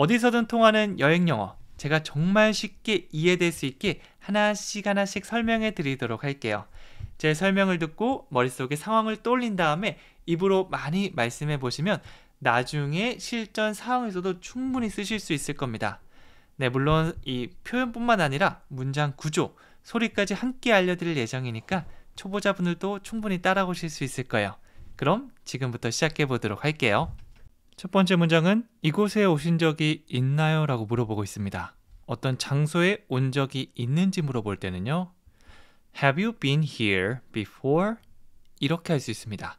어디서든 통하는 여행 영어 제가 정말 쉽게 이해될 수 있게 하나씩 하나씩 설명해 드리도록 할게요. 제 설명을 듣고 머릿속에 상황을 떠올린 다음에 입으로 많이 말씀해 보시면 나중에 실전 상황에서도 충분히 쓰실 수 있을 겁니다. 네, 물론 이 표현뿐만 아니라 문장 구조, 소리까지 함께 알려드릴 예정이니까 초보자분들도 충분히 따라오실 수 있을 거예요. 그럼 지금부터 시작해 보도록 할게요. 첫 번째 문장은 이곳에 오신 적이 있나요? 라고 물어보고 있습니다. 어떤 장소에 온 적이 있는지 물어볼 때는요. Have you been here before? 이렇게 할 수 있습니다.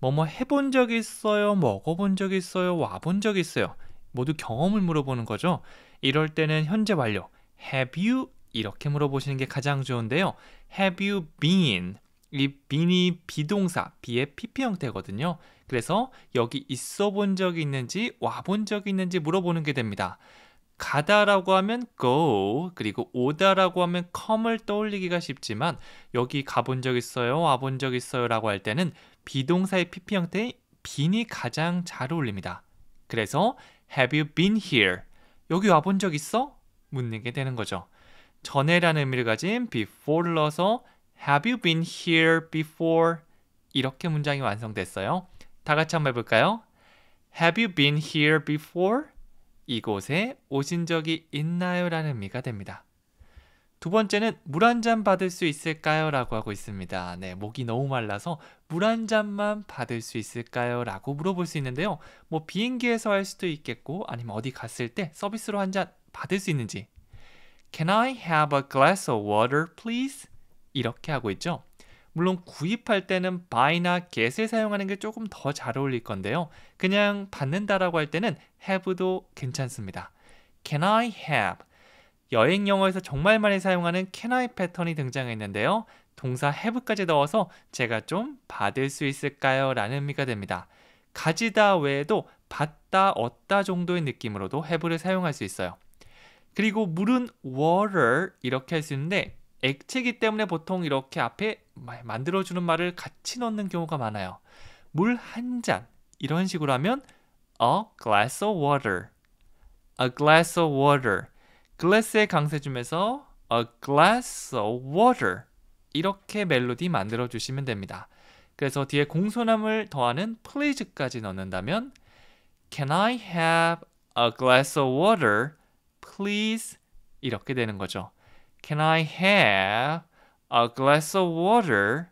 뭐뭐 뭐 해본 적 있어요, 먹어본 적 있어요, 와본 적 있어요. 모두 경험을 물어보는 거죠. 이럴 때는 현재 완료. Have you? 이렇게 물어보시는 게 가장 좋은데요. Have you been? 이 been이 비동사, 비의 PP 형태거든요. 그래서 여기 있어 본 적이 있는지 와 본 적이 있는지 물어보는 게 됩니다. 가다라고 하면 go 그리고 오다라고 하면 come을 떠올리기가 쉽지만 여기 가 본 적 있어요 와 본 적 있어요 라고 할 때는 비동사의 PP 형태의 been이 가장 잘 어울립니다 그래서 have you been here 여기 와 본 적 있어? 묻는 게 되는 거죠 전에라는 의미를 가진 before를 넣어서 have you been here before 이렇게 문장이 완성됐어요 다 같이 한번 해볼까요? Have you been here before? 이곳에 오신 적이 있나요? 라는 의미가 됩니다. 두 번째는 물 한 잔 받을 수 있을까요? 라고 하고 있습니다. 네, 목이 너무 말라서 물 한 잔만 받을 수 있을까요? 라고 물어볼 수 있는데요. 뭐 비행기에서 할 수도 있겠고 아니면 어디 갔을 때 서비스로 한 잔 받을 수 있는지 Can I have a glass of water, please? 이렇게 하고 있죠. 물론 구입할 때는 buy나 get을 사용하는 게 조금 더 잘 어울릴 건데요. 그냥 받는다라고 할 때는 have도 괜찮습니다. Can I have? 여행 영어에서 정말 많이 사용하는 can I 패턴이 등장했는데요. 동사 have까지 넣어서 제가 좀 받을 수 있을까요? 라는 의미가 됩니다. 가지다 외에도 받다, 얻다 정도의 느낌으로도 have를 사용할 수 있어요. 그리고 물은 water 이렇게 할 수 있는데 액체기 이 때문에 보통 이렇게 앞에 만들어주는 말을 같이 넣는 경우가 많아요. 물 한 잔 이런 식으로 하면 a glass of water, a glass of water. 글래스의 강세 중에서 a glass of water 이렇게 멜로디 만들어 주시면 됩니다. 그래서 뒤에 공손함을 더하는 please까지 넣는다면 Can I have a glass of water, please? 이렇게 되는 거죠. Can I have a glass of water,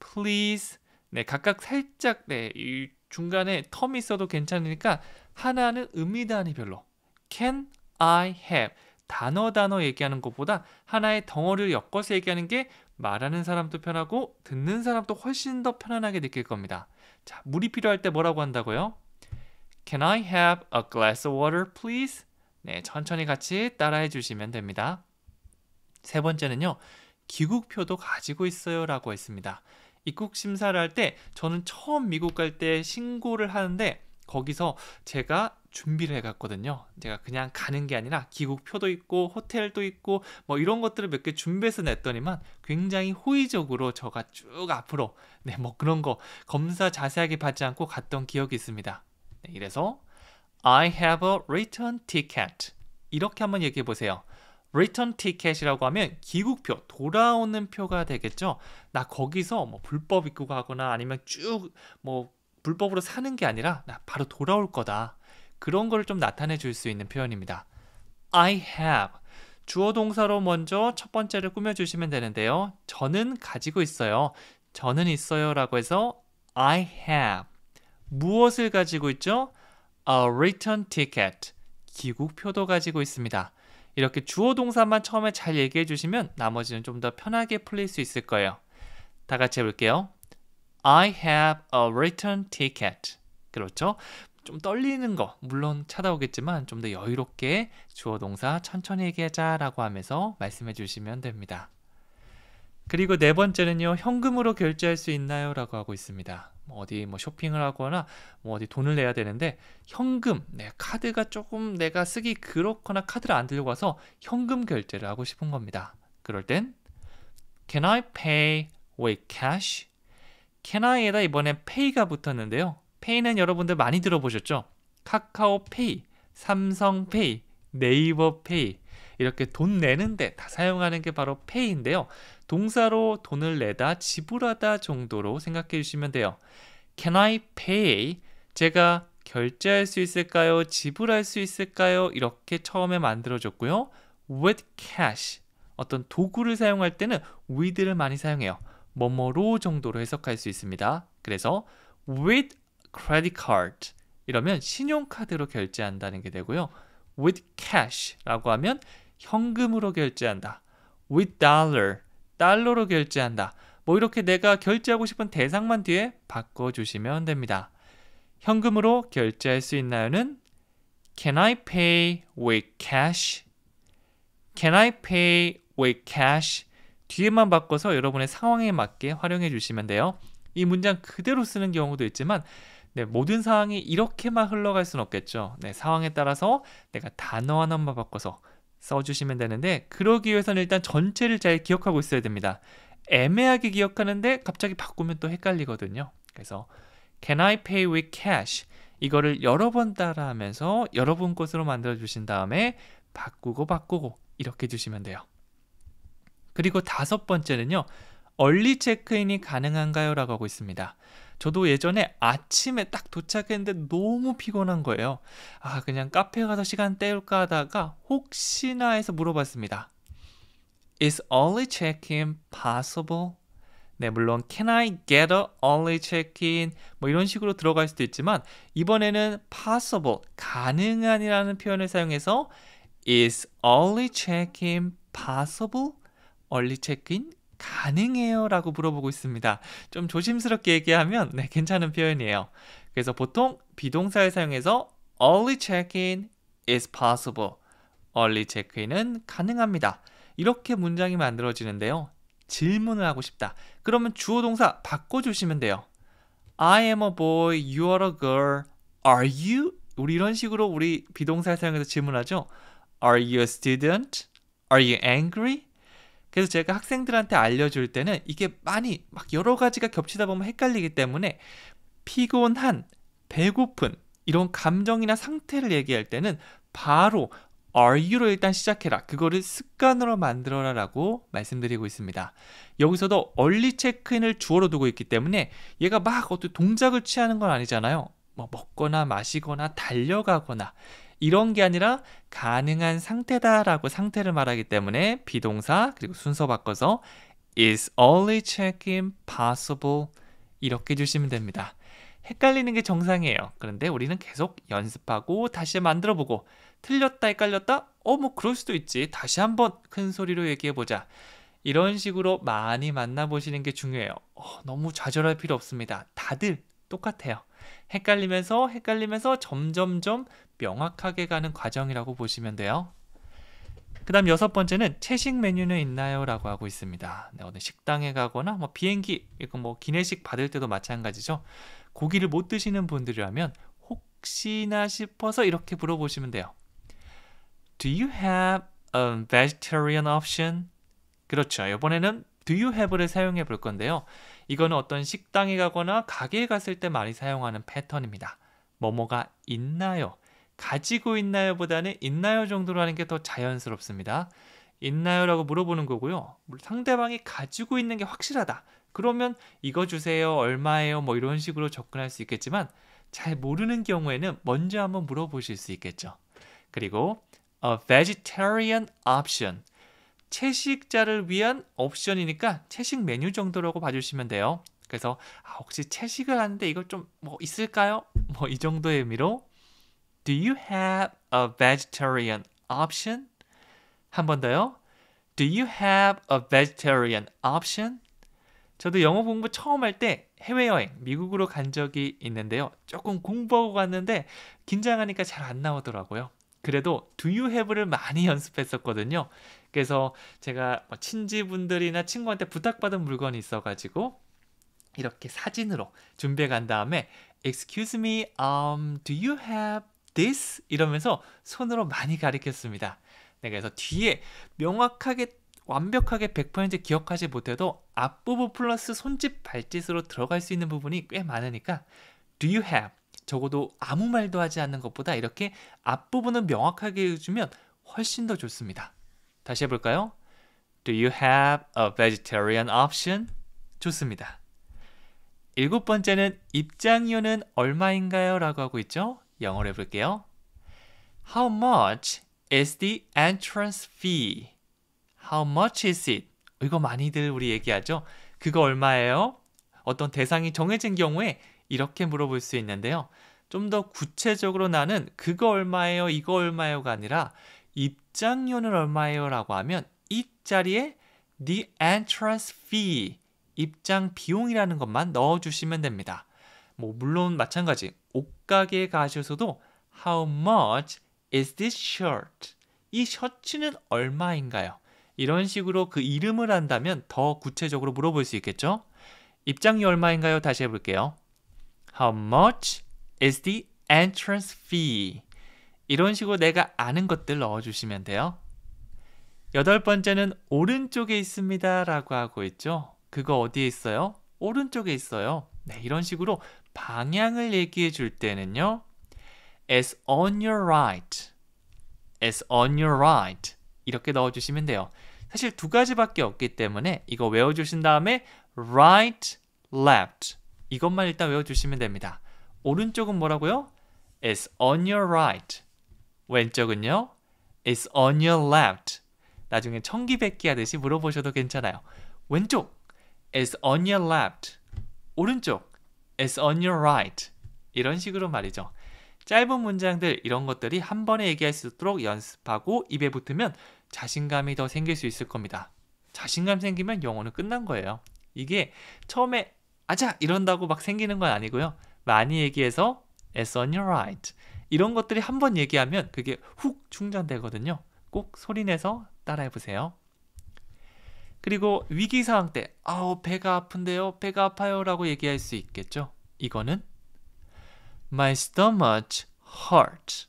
please? 네, 각각 살짝 네, 이 중간에 텀이 있어도 괜찮으니까 하나는 의미 단위 별로 Can I have 단어 단어 얘기하는 것보다 하나의 덩어리를 엮어서 얘기하는 게 말하는 사람도 편하고 듣는 사람도 훨씬 더 편안하게 느낄 겁니다. 자, 물이 필요할 때 뭐라고 한다고요? Can I have a glass of water, please? 네, 천천히 같이 따라해 주시면 됩니다. 세 번째는요. 귀국표도 가지고 있어요라고 했습니다. 입국 심사를 할 때 저는 처음 미국 갈 때 신고를 하는데 거기서 제가 준비를 해갔거든요. 제가 그냥 가는 게 아니라 기국표도 있고 호텔도 있고 뭐 이런 것들을 몇 개 준비해서 냈더니만 굉장히 호의적으로 저가 쭉 앞으로 네 뭐 그런 거 검사 자세하게 받지 않고 갔던 기억이 있습니다. 네, 이래서 I have a return ticket 이렇게 한번 얘기해 보세요. return ticket이라고 하면 귀국표, 돌아오는 표가 되겠죠. 나 거기서 뭐 불법 입국하거나 아니면 쭉 뭐 불법으로 사는 게 아니라 나 바로 돌아올 거다. 그런 걸 좀 나타내 줄 수 있는 표현입니다. I have 주어 동사로 먼저 첫 번째를 꾸며 주시면 되는데요. 저는 가지고 있어요. 저는 있어요라고 해서 I have 무엇을 가지고 있죠? A return ticket 기국표도 가지고 있습니다. 이렇게 주어 동사만 처음에 잘 얘기해 주시면 나머지는 좀 더 편하게 풀릴 수 있을 거예요. 다 같이 해볼게요. I have a return ticket. 그렇죠? 좀 떨리는 거 물론 찾아오겠지만 좀 더 여유롭게 주어 동사 천천히 얘기하자라고 하면서 말씀해 주시면 됩니다. 그리고 네 번째는요. 현금으로 결제할 수 있나요? 라고 하고 있습니다. 뭐 어디 뭐 쇼핑을 하거나 뭐 어디 돈을 내야 되는데 현금, 네, 카드가 조금 내가 쓰기 그렇거나 카드를 안 들고 가서 현금 결제를 하고 싶은 겁니다. 그럴 땐 Can I pay with cash? Can I에다 이번엔 pay가 붙었는데요. pay는 여러분들 많이 들어보셨죠? 카카오페이, 삼성페이, 네이버페이 이렇게 돈 내는데 다 사용하는 게 바로 페이인데요. 동사로 돈을 내다, 지불하다 정도로 생각해 주시면 돼요. Can I pay? 제가 결제할 수 있을까요? 지불할 수 있을까요? 이렇게 처음에 만들어졌고요 With cash. 어떤 도구를 사용할 때는 with를 많이 사용해요. 뭐뭐로 정도로 해석할 수 있습니다. 그래서 with credit card 이러면 신용카드로 결제한다는 게 되고요. with cash라고 하면 현금으로 결제한다. with dollar 달러로 결제한다. 뭐 이렇게 내가 결제하고 싶은 대상만 뒤에 바꿔주시면 됩니다. 현금으로 결제할 수 있나요는 Can I pay with cash? Can I pay with cash? 뒤에만 바꿔서 여러분의 상황에 맞게 활용해 주시면 돼요. 이 문장 그대로 쓰는 경우도 있지만 네, 모든 상황이 이렇게만 흘러갈 수는 없겠죠. 네, 상황에 따라서 내가 단어 하나만 바꿔서 써주시면 되는데 그러기 위해서는 일단 전체를 잘 기억하고 있어야 됩니다. 애매하게 기억하는데 갑자기 바꾸면 또 헷갈리거든요. 그래서 Can I pay with cash? 이거를 여러 번 따라하면서 여러분 것으로 만들어 주신 다음에 바꾸고 바꾸고 이렇게 주시면 돼요. 그리고 다섯 번째는요. 얼리 체크인이 가능한가요? 라고 하고 있습니다. 저도 예전에 아침에 딱 도착했는데 너무 피곤한 거예요. 아, 그냥 카페 가서 시간 때울까 하다가 혹시나 해서 물어봤습니다. Is early check-in possible? 네, 물론 can I get a early check-in 뭐 이런 식으로 들어갈 수도 있지만 이번에는 possible 가능한이라는 표현을 사용해서 is early check-in possible? early check-in 가능해요? 라고 물어보고 있습니다. 좀 조심스럽게 얘기하면 네, 괜찮은 표현이에요. 그래서 보통 비동사를 사용해서 early check-in is possible. early check-in은 가능합니다. 이렇게 문장이 만들어지는데요. 질문을 하고 싶다. 그러면 주어 동사 바꿔주시면 돼요. I am a boy, you are a girl, are you? 우리 이런 식으로 우리 비동사를 사용해서 질문하죠. Are you a student? Are you angry? 그래서 제가 학생들한테 알려줄 때는 이게 많이 막 여러 가지가 겹치다 보면 헷갈리기 때문에 피곤한, 배고픈 이런 감정이나 상태를 얘기할 때는 바로 are you로 일단 시작해라. 그거를 습관으로 만들어라 라고 말씀드리고 있습니다. 여기서도 얼리 체크인을 주어로 두고 있기 때문에 얘가 막 어떤 동작을 취하는 건 아니잖아요. 뭐 먹거나 마시거나 달려가거나 이런 게 아니라 가능한 상태다라고 상태를 말하기 때문에 비동사 그리고 순서 바꿔서 is only checking possible 이렇게 주시면 됩니다. 헷갈리는 게 정상이에요. 그런데 우리는 계속 연습하고 다시 만들어 보고 틀렸다 헷갈렸다 어뭐 그럴 수도 있지 다시 한번 큰 소리로 얘기해 보자. 이런 식으로 많이 만나보시는 게 중요해요. 어, 너무 좌절할 필요 없습니다. 다들 똑같아요. 헷갈리면서 헷갈리면서 점점점 명확하게 가는 과정이라고 보시면 돼요. 그 다음 여섯 번째는 채식 메뉴는 있나요? 라고 하고 있습니다. 네, 어느 식당에 가거나 뭐 비행기, 이거 뭐 기내식 받을 때도 마찬가지죠. 고기를 못 드시는 분들이라면 혹시나 싶어서 이렇게 물어보시면 돼요. Do you have a vegetarian option? 그렇죠. 이번에는 do you have를 사용해 볼 건데요. 이거는 어떤 식당에 가거나 가게에 갔을 때 많이 사용하는 패턴입니다. 뭐뭐가 있나요? 가지고 있나요 보다는 있나요 정도로 하는 게 더 자연스럽습니다. 있나요? 라고 물어보는 거고요. 상대방이 가지고 있는 게 확실하다. 그러면 이거 주세요, 얼마예요, 뭐 이런 식으로 접근할 수 있겠지만 잘 모르는 경우에는 먼저 한번 물어보실 수 있겠죠. 그리고 a vegetarian option. 채식자를 위한 옵션이니까 채식 메뉴 정도라고 봐주시면 돼요. 그래서 아, 혹시 채식을 하는데 이거 좀 뭐 있을까요? 뭐 이 정도의 의미로 Do you have a vegetarian option? 한 번 더요. Do you have a vegetarian option? 저도 영어 공부 처음 할 때 해외여행 미국으로 간 적이 있는데요. 조금 공부하고 갔는데 긴장하니까 잘 안 나오더라고요. 그래도 do you have를 많이 연습했었거든요. 그래서 제가 뭐 친지분들이나 친구한테 부탁받은 물건이 있어가지고 이렇게 사진으로 준비해 간 다음에 excuse me, um, do you have this 이러면서 손으로 많이 가리켰습니다. 네, 그래서 뒤에 명확하게 완벽하게 100% 기억하지 못해도 앞부분 플러스 손짓 발짓으로 들어갈 수 있는 부분이 꽤 많으니까 do you have 적어도 아무 말도 하지 않는 것보다 이렇게 앞부분은 명확하게 해주면 훨씬 더 좋습니다. 다시 해볼까요? Do you have a vegetarian option? 좋습니다. 일곱 번째는 입장료는 얼마인가요? 라고 하고 있죠. 영어로 해볼게요. How much is the entrance fee? How much is it? 이거 많이들 우리 얘기하죠. 그거 얼마예요? 어떤 대상이 정해진 경우에 이렇게 물어볼 수 있는데요. 좀 더 구체적으로 나는 그거 얼마예요, 이거 얼마예요가 아니라 입장료는 얼마예요라고 하면 이 자리에 the entrance fee 입장 비용이라는 것만 넣어주시면 됩니다. 뭐 물론 마찬가지 옷가게에 가셔서도 How much is this shirt? 이 셔츠는 얼마인가요? 이런 식으로 그 이름을 한다면 더 구체적으로 물어볼 수 있겠죠? 입장료 얼마인가요? 다시 해볼게요. How much is the entrance fee? 이런 식으로 내가 아는 것들 넣어주시면 돼요. 여덟 번째는 오른쪽에 있습니다 라고 하고 있죠. 그거 어디에 있어요? 오른쪽에 있어요. 네, 이런 식으로 방향을 얘기해 줄 때는요. as on your right, as on your right 이렇게 넣어주시면 돼요. 사실 두 가지밖에 없기 때문에 이거 외워주신 다음에 right, left 이것만 일단 외워주시면 됩니다. 오른쪽은 뭐라고요? is on your right. 왼쪽은요? is on your left. 나중에 청기백기 하듯이 물어보셔도 괜찮아요. 왼쪽 is on your left. 오른쪽 It's on your right. 이런 식으로 말이죠. 짧은 문장들 이런 것들이 한 번에 얘기할 수 있도록 연습하고 입에 붙으면 자신감이 더 생길 수 있을 겁니다. 자신감 생기면 영어는 끝난 거예요. 이게 처음에 아자 이런다고 막 생기는 건 아니고요. 많이 얘기해서 It's on your right. 이런 것들이 한 번 얘기하면 그게 훅 충전되거든요. 꼭 소리내서 따라해보세요. 그리고 위기 상황 때 아우 배가 아픈데요. 배가 아파요라고 얘기할 수 있겠죠. 이거는 my stomach hurt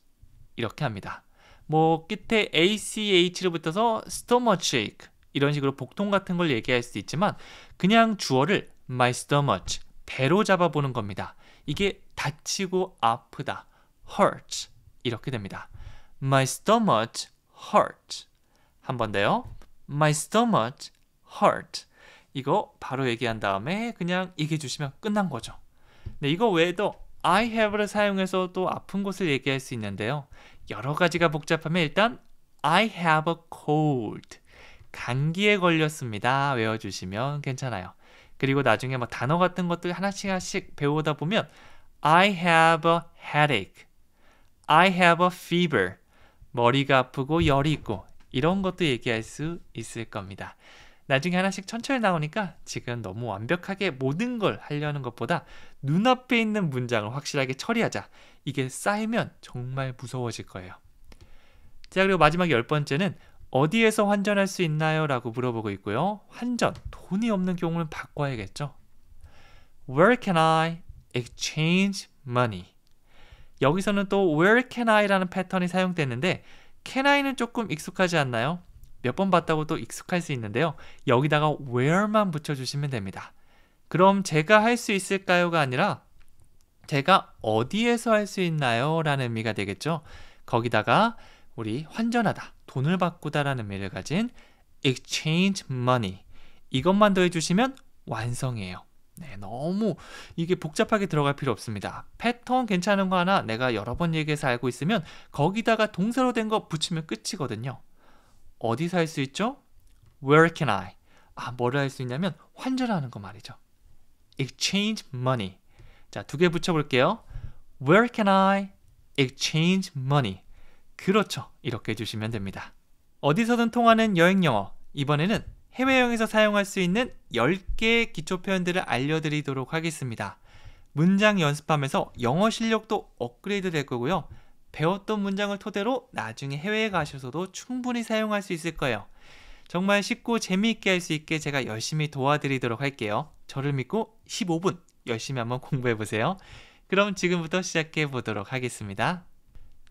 이렇게 합니다. 뭐 끝에 a c h 로 붙어서 stomach ache 이런 식으로 복통 같은 걸 얘기할 수 있지만 그냥 주어를 my stomach 배로 잡아보는 겁니다. 이게 다치고 아프다 hurt 이렇게 됩니다. my stomach hurt 한번 더요. my stomach heart 이거 바로 얘기한 다음에 그냥 얘기해 주시면 끝난 거죠. 네, 이거 외에도 I have를 사용해서 또 아픈 곳을 얘기할 수 있는데요. 여러 가지가 복잡하면 일단 I have a cold. 감기에 걸렸습니다. 외워주시면 괜찮아요. 그리고 나중에 뭐 단어 같은 것들 하나씩 하나씩 배우다 보면 I have a headache. I have a fever. 머리가 아프고 열이 있고 이런 것도 얘기할 수 있을 겁니다. 나중에 하나씩 천천히 나오니까 지금 너무 완벽하게 모든 걸 하려는 것보다 눈앞에 있는 문장을 확실하게 처리하자. 이게 쌓이면 정말 무서워질 거예요. 자, 그리고 마지막 열 번째는 어디에서 환전할 수 있나요? 라고 물어보고 있고요. 환전, 돈이 없는 경우는 바꿔야겠죠. Where can I exchange money? 여기서는 또 where can I라는 패턴이 사용됐는데 can I는 조금 익숙하지 않나요? 몇번 봤다고 또 익숙할 수 있는데요. 여기다가 where만 붙여주시면 됩니다. 그럼 제가 할 수 있을까요가 아니라 제가 어디에서 할 수 있나요? 라는 의미가 되겠죠. 거기다가 우리 환전하다, 돈을 바꾸다 라는 의미를 가진 exchange money 이것만 더해주시면 완성이에요. 네, 너무 이게 복잡하게 들어갈 필요 없습니다. 패턴 괜찮은 거 하나 내가 여러 번 얘기해서 알고 있으면 거기다가 동사로 된 거 붙이면 끝이거든요. 어디서 할 수 있죠? Where can I? 아, 뭐를 할 수 있냐면 환전 하는 거 말이죠. Exchange money. 자, 두 개 붙여볼게요. Where can I exchange money? 그렇죠. 이렇게 해주시면 됩니다. 어디서든 통하는 여행 영어. 이번에는 해외여행에서 사용할 수 있는 10개의 기초 표현들을 알려드리도록 하겠습니다. 문장 연습하면서 영어 실력도 업그레이드 될 거고요. 배웠던 문장을 토대로 나중에 해외에 가셔서도 충분히 사용할 수 있을 거예요. 정말 쉽고 재미있게 할 수 있게 제가 열심히 도와드리도록 할게요. 저를 믿고 15분 열심히 한번 공부해 보세요. 그럼 지금부터 시작해 보도록 하겠습니다.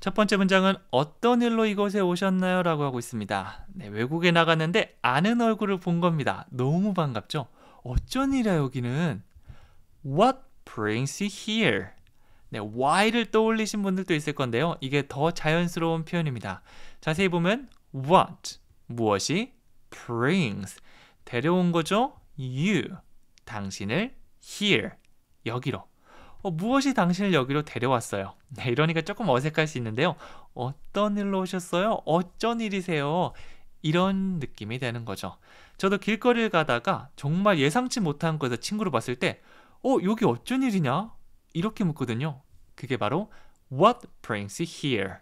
첫 번째 문장은 어떤 일로 이곳에 오셨나요? 라고 하고 있습니다. 네, 외국에 나갔는데 아는 얼굴을 본 겁니다. 너무 반갑죠? 어쩐 일이야 여기는? What brings you here? 네, why를 떠올리신 분들도 있을 건데요. 이게 더 자연스러운 표현입니다. 자세히 보면 what 무엇이 brings 데려온 거죠? you 당신을 here 여기로 어, 무엇이 당신을 여기로 데려왔어요? 네, 이러니까 조금 어색할 수 있는데요. 어떤 일로 오셨어요? 어쩐 일이세요? 이런 느낌이 되는 거죠. 저도 길거리를 가다가 정말 예상치 못한 곳에서 친구를 봤을 때, 어, 여기 어쩐 일이냐? 이렇게 묻거든요. 그게 바로 What brings you here?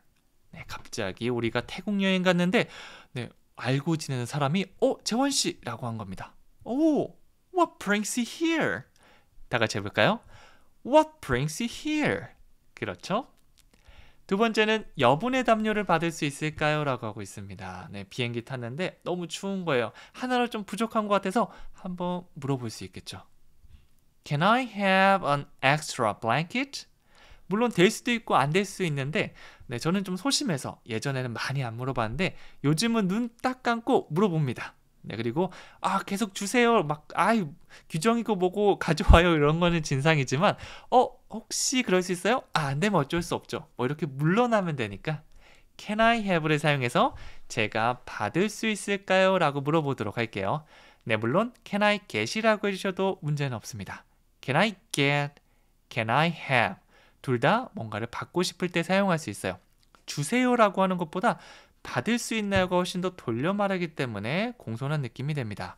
네, 갑자기 우리가 태국 여행 갔는데 네, 알고 지내는 사람이 어 재원 씨라고 한 겁니다. 오, What brings you here? 다 같이 해볼까요? What brings you here? 그렇죠? 두 번째는 여분의 담요를 받을 수 있을까요? 라고 하고 있습니다. 네, 비행기 탔는데 너무 추운 거예요. 하나를좀 부족한 것 같아서 한번 물어볼 수 있겠죠. Can I have an extra blanket? 물론 될 수도 있고 안 될 수 있는데 네, 저는 좀 소심해서 예전에는 많이 안 물어봤는데 요즘은 눈 딱 감고 물어봅니다. 네, 그리고 아 계속 주세요 막 아유 규정이고 뭐고 가져와요 이런 거는 진상이지만 어 혹시 그럴 수 있어요? 아, 안 되면 어쩔 수 없죠. 뭐 이렇게 물러나면 되니까 Can I have를 사용해서 제가 받을 수 있을까요? 라고 물어보도록 할게요. 네, 물론 Can I get이라고 해주셔도 문제는 없습니다. can I get, can I have 둘 다 뭔가를 받고 싶을 때 사용할 수 있어요. 주세요라고 하는 것보다 받을 수 있나요가 훨씬 더 돌려 말하기 때문에 공손한 느낌이 됩니다.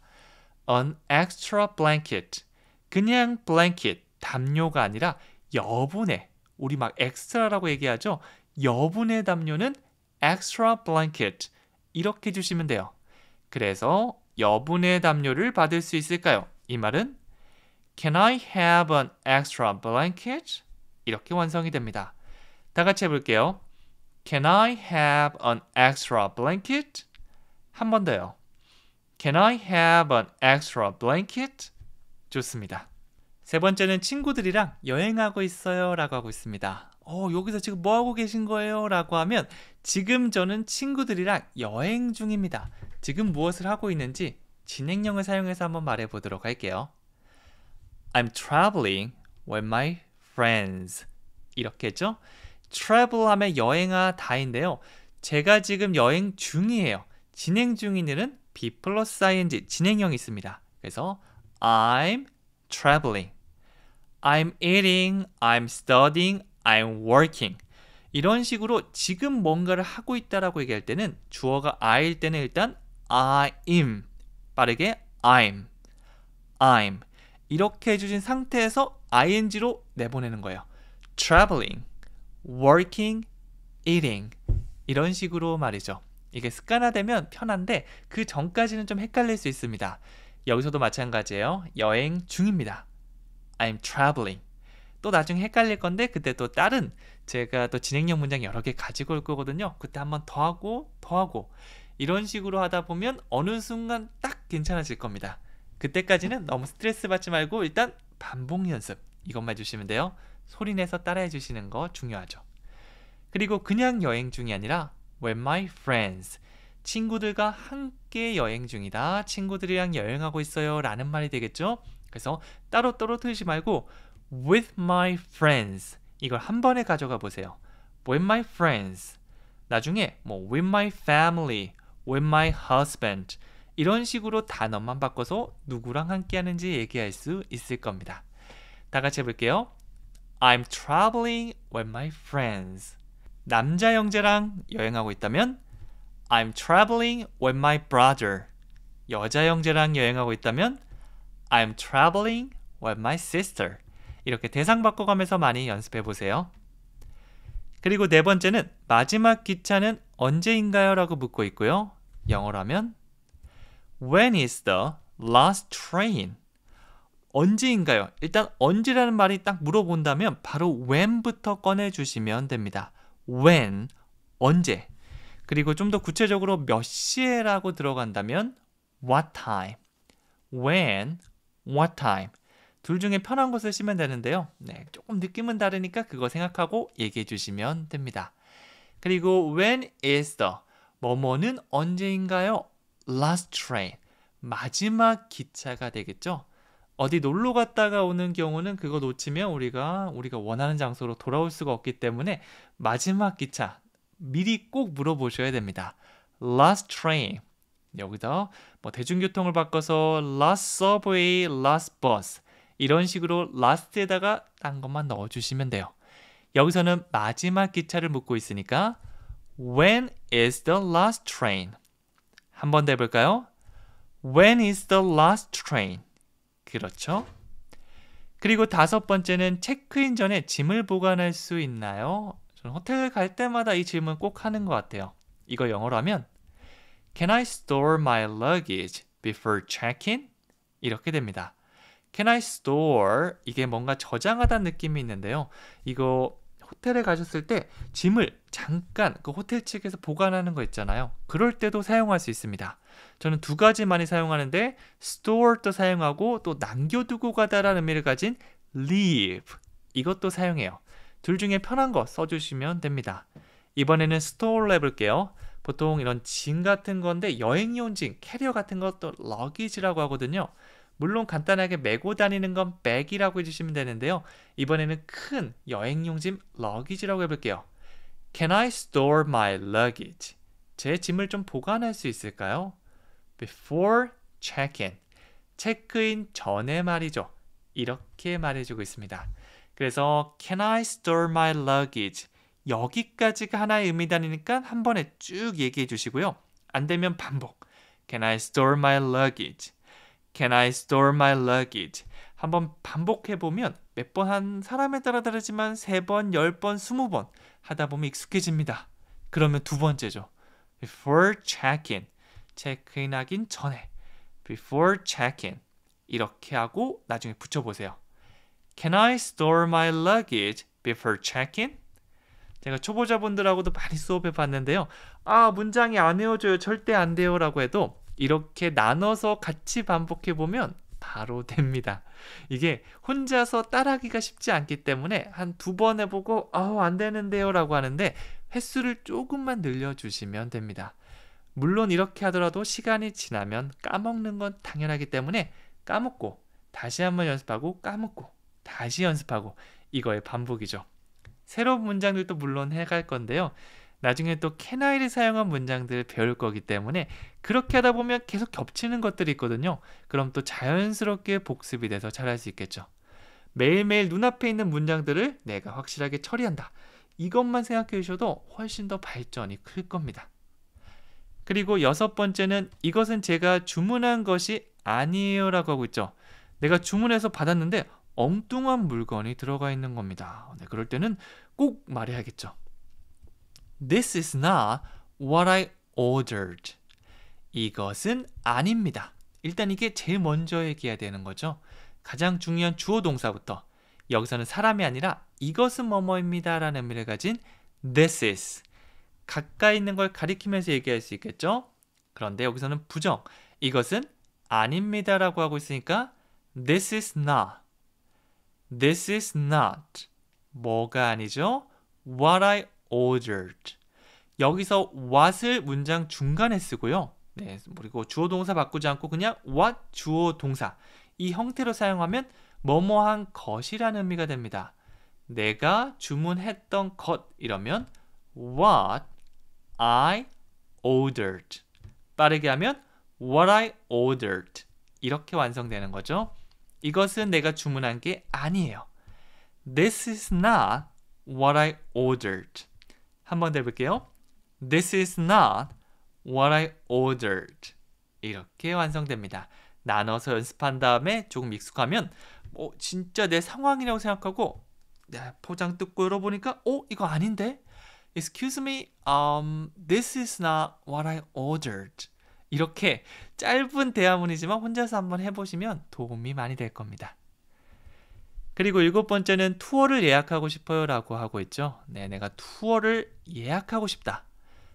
An extra blanket. 그냥 blanket, 담요가 아니라 여분의, 우리 막 extra라고 얘기하죠? 여분의 담요는 extra blanket. 이렇게 주시면 돼요. 그래서 여분의 담요를 받을 수 있을까요? 이 말은 Can I have an extra blanket? 이렇게 완성이 됩니다. 다 같이 해볼게요. Can I have an extra blanket? 한 번 더요. Can I have an extra blanket? 좋습니다. 세 번째는 친구들이랑 여행하고 있어요 라고 하고 있습니다. 어, 여기서 지금 뭐 하고 계신 거예요? 라고 하면 지금 저는 친구들이랑 여행 중입니다. 지금 무엇을 하고 있는지 진행형을 사용해서 한번 말해 보도록 할게요. I'm traveling with my friends. 이렇게죠. travel 하면 여행아 다인데요. 제가 지금 여행 중이에요. 진행 중인 일은 be 플러스 ing 진행형이 있습니다. 그래서 I'm traveling. I'm eating, I'm studying, I'm working. 이런 식으로 지금 뭔가를 하고 있다라고 얘기할 때는 주어가 I일 때는 일단 I'm 빠르게 I'm I'm 이렇게 해주신 상태에서 ing로 내보내는 거예요. traveling, working, eating 이런 식으로 말이죠. 이게 습관화되면 편한데 그 전까지는 좀 헷갈릴 수 있습니다. 여기서도 마찬가지예요. 여행 중입니다. I'm traveling. 또 나중에 헷갈릴 건데 그때 또 다른 제가 또 진행형 문장 여러 개 가지고 올 거거든요. 그때 한번 더 하고 더 하고 이런 식으로 하다 보면 어느 순간 딱 괜찮아질 겁니다. 그때까지는 너무 스트레스 받지 말고 일단 반복 연습 이것만 주시면 돼요. 소리 내서 따라해 주시는 거 중요하죠. 그리고 그냥 여행 중이 아니라 When my friends 친구들과 함께 여행 중이다. 친구들이랑 여행하고 있어요. 라는 말이 되겠죠. 그래서 따로떨어뜨리지 말고 with my friends 이걸 한 번에 가져가 보세요. with my friends 나중에 뭐 with my family, with my husband 이런 식으로 단어만 바꿔서 누구랑 함께 하는지 얘기할 수 있을 겁니다. 다 같이 해볼게요. I'm traveling with my friends. 남자 형제랑 여행하고 있다면 I'm traveling with my brother. 여자 형제랑 여행하고 있다면 I'm traveling with my sister. 이렇게 대상 바꿔가면서 많이 연습해 보세요. 그리고 네 번째는 마지막 기차는 언제인가요? 라고 묻고 있고요. 영어라면 When is the last train? 언제인가요? 일단 언제라는 말이 딱 물어본다면 바로 when부터 꺼내주시면 됩니다. when, 언제. 그리고 좀 더 구체적으로 몇 시에라고 들어간다면 what time, when, what time. 둘 중에 편한 것을 쓰면 되는데요. 네, 조금 느낌은 다르니까 그거 생각하고 얘기해 주시면 됩니다. 그리고 when is the 뭐뭐는 언제인가요? last train 마지막 기차가 되겠죠. 어디 놀러 갔다가 오는 경우는 그거 놓치면 우리가 우리가 원하는 장소로 돌아올 수가 없기 때문에 마지막 기차 미리 꼭 물어보셔야 됩니다. last train 여기서 뭐 대중교통을 바꿔서 last subway, last bus 이런 식으로 last에다가 딴 것만 넣어주시면 돼요. 여기서는 마지막 기차를 묻고 있으니까 when is the last train? 한번더 해볼까요? When is the last train? 그렇죠. 그리고 다섯 번째는 체크인 전에 짐을 보관할 수 있나요? 저는 호텔 갈 때마다 이 질문 꼭 하는 것 같아요. 이거 영어로 하면 Can I store my luggage before check-in? 이렇게 됩니다. Can I store 이게 뭔가 저장하다는 느낌이 있는데요. 이거 호텔에 가셨을 때 짐을 잠깐 그 호텔 측에서 보관하는 거 있잖아요. 그럴 때도 사용할 수 있습니다. 저는 두 가지 많이 사용하는데 store도 사용하고 또 남겨두고 가다라는 의미를 가진 leave 이것도 사용해요. 둘 중에 편한 거 써주시면 됩니다. 이번에는 s t o r e 해볼게요. 보통 이런 짐 같은 건데 여행용 짐, 캐리어 같은 것도 러기지라고 하거든요. 물론 간단하게 메고 다니는 건 백이라고 해주시면 되는데요. 이번에는 큰 여행용짐 러기지라고 해볼게요. Can I store my luggage? 제 짐을 좀 보관할 수 있을까요? Before check-in. 체크인 전에 말이죠. 이렇게 말해주고 있습니다. 그래서 Can I store my luggage? 여기까지가 하나의 의미 다니니까 한 번에 쭉 얘기해 주시고요. 안 되면 반복. Can I store my luggage? Can I store my luggage? 한번 반복해 보면 몇 번 한 사람에 따라 다르지만 세 번, 열 번, 스무 번 하다 보면 익숙해집니다. 그러면 두 번째죠. Before check-in, 체크인하긴 전에 Before check-in 이렇게 하고 나중에 붙여보세요. Can I store my luggage before check-in? 제가 초보자분들하고도 많이 수업해 봤는데요. 아 문장이 안 외워져요. 절대 안 돼요 라고 해도 이렇게 나눠서 같이 반복해 보면 바로 됩니다. 이게 혼자서 따라하기가 쉽지 않기 때문에 한 두 번 해보고 아우 안 되는데요 라고 하는데 횟수를 조금만 늘려주시면 됩니다. 물론 이렇게 하더라도 시간이 지나면 까먹는 건 당연하기 때문에 까먹고 다시 한번 연습하고 까먹고 다시 연습하고 이거의 반복이죠. 새로운 문장들도 물론 해갈 건데요. 나중에 또 캐나이를 사용한 문장들을 배울 거기 때문에 그렇게 하다 보면 계속 겹치는 것들이 있거든요. 그럼 또 자연스럽게 복습이 돼서 잘 할 수 있겠죠. 매일매일 눈앞에 있는 문장들을 내가 확실하게 처리한다. 이것만 생각해 주셔도 훨씬 더 발전이 클 겁니다. 그리고 여섯 번째는 이것은 제가 주문한 것이 아니에요 라고 하고 있죠. 내가 주문해서 받았는데 엉뚱한 물건이 들어가 있는 겁니다. 네, 그럴 때는 꼭 말해야겠죠. This is not what I ordered. 이것은 아닙니다. 일단 이게 제일 먼저 얘기해야 되는 거죠. 가장 중요한 주어 동사부터 여기서는 사람이 아니라 이것은 뭐뭐입니다 라는 의미를 가진 this is 가까이 있는 걸 가리키면서 얘기할 수 있겠죠? 그런데 여기서는 부정 이것은 아닙니다 라고 하고 있으니까 this is not this is not 뭐가 아니죠? what I ordered. 여기서 what을 문장 중간에 쓰고요. 네, 그리고 주어 동사 바꾸지 않고 그냥 what 주어 동사 이 형태로 사용하면 뭐뭐한 것이라는 의미가 됩니다. 내가 주문했던 것 이러면 what I ordered 빠르게 하면 what I ordered 이렇게 완성되는 거죠. 이것은 내가 주문한 게 아니에요. This is not what I ordered. 한번더 해볼게요. This is not what I ordered. 이렇게 완성됩니다. 나눠서 연습한 다음에 조금 익숙하면 어, 진짜 내 상황이라고 생각하고 포장 뜯고 열어보니까 어? 이거 아닌데? Excuse me, um, this is not what I ordered. 이렇게 짧은 대화문이지만 혼자서 한번 해보시면 도움이 많이 될 겁니다. 그리고 일곱 번째는 투어를 예약하고 싶어요라고 하고 있죠. 네, 내가 투어를 예약하고 싶다.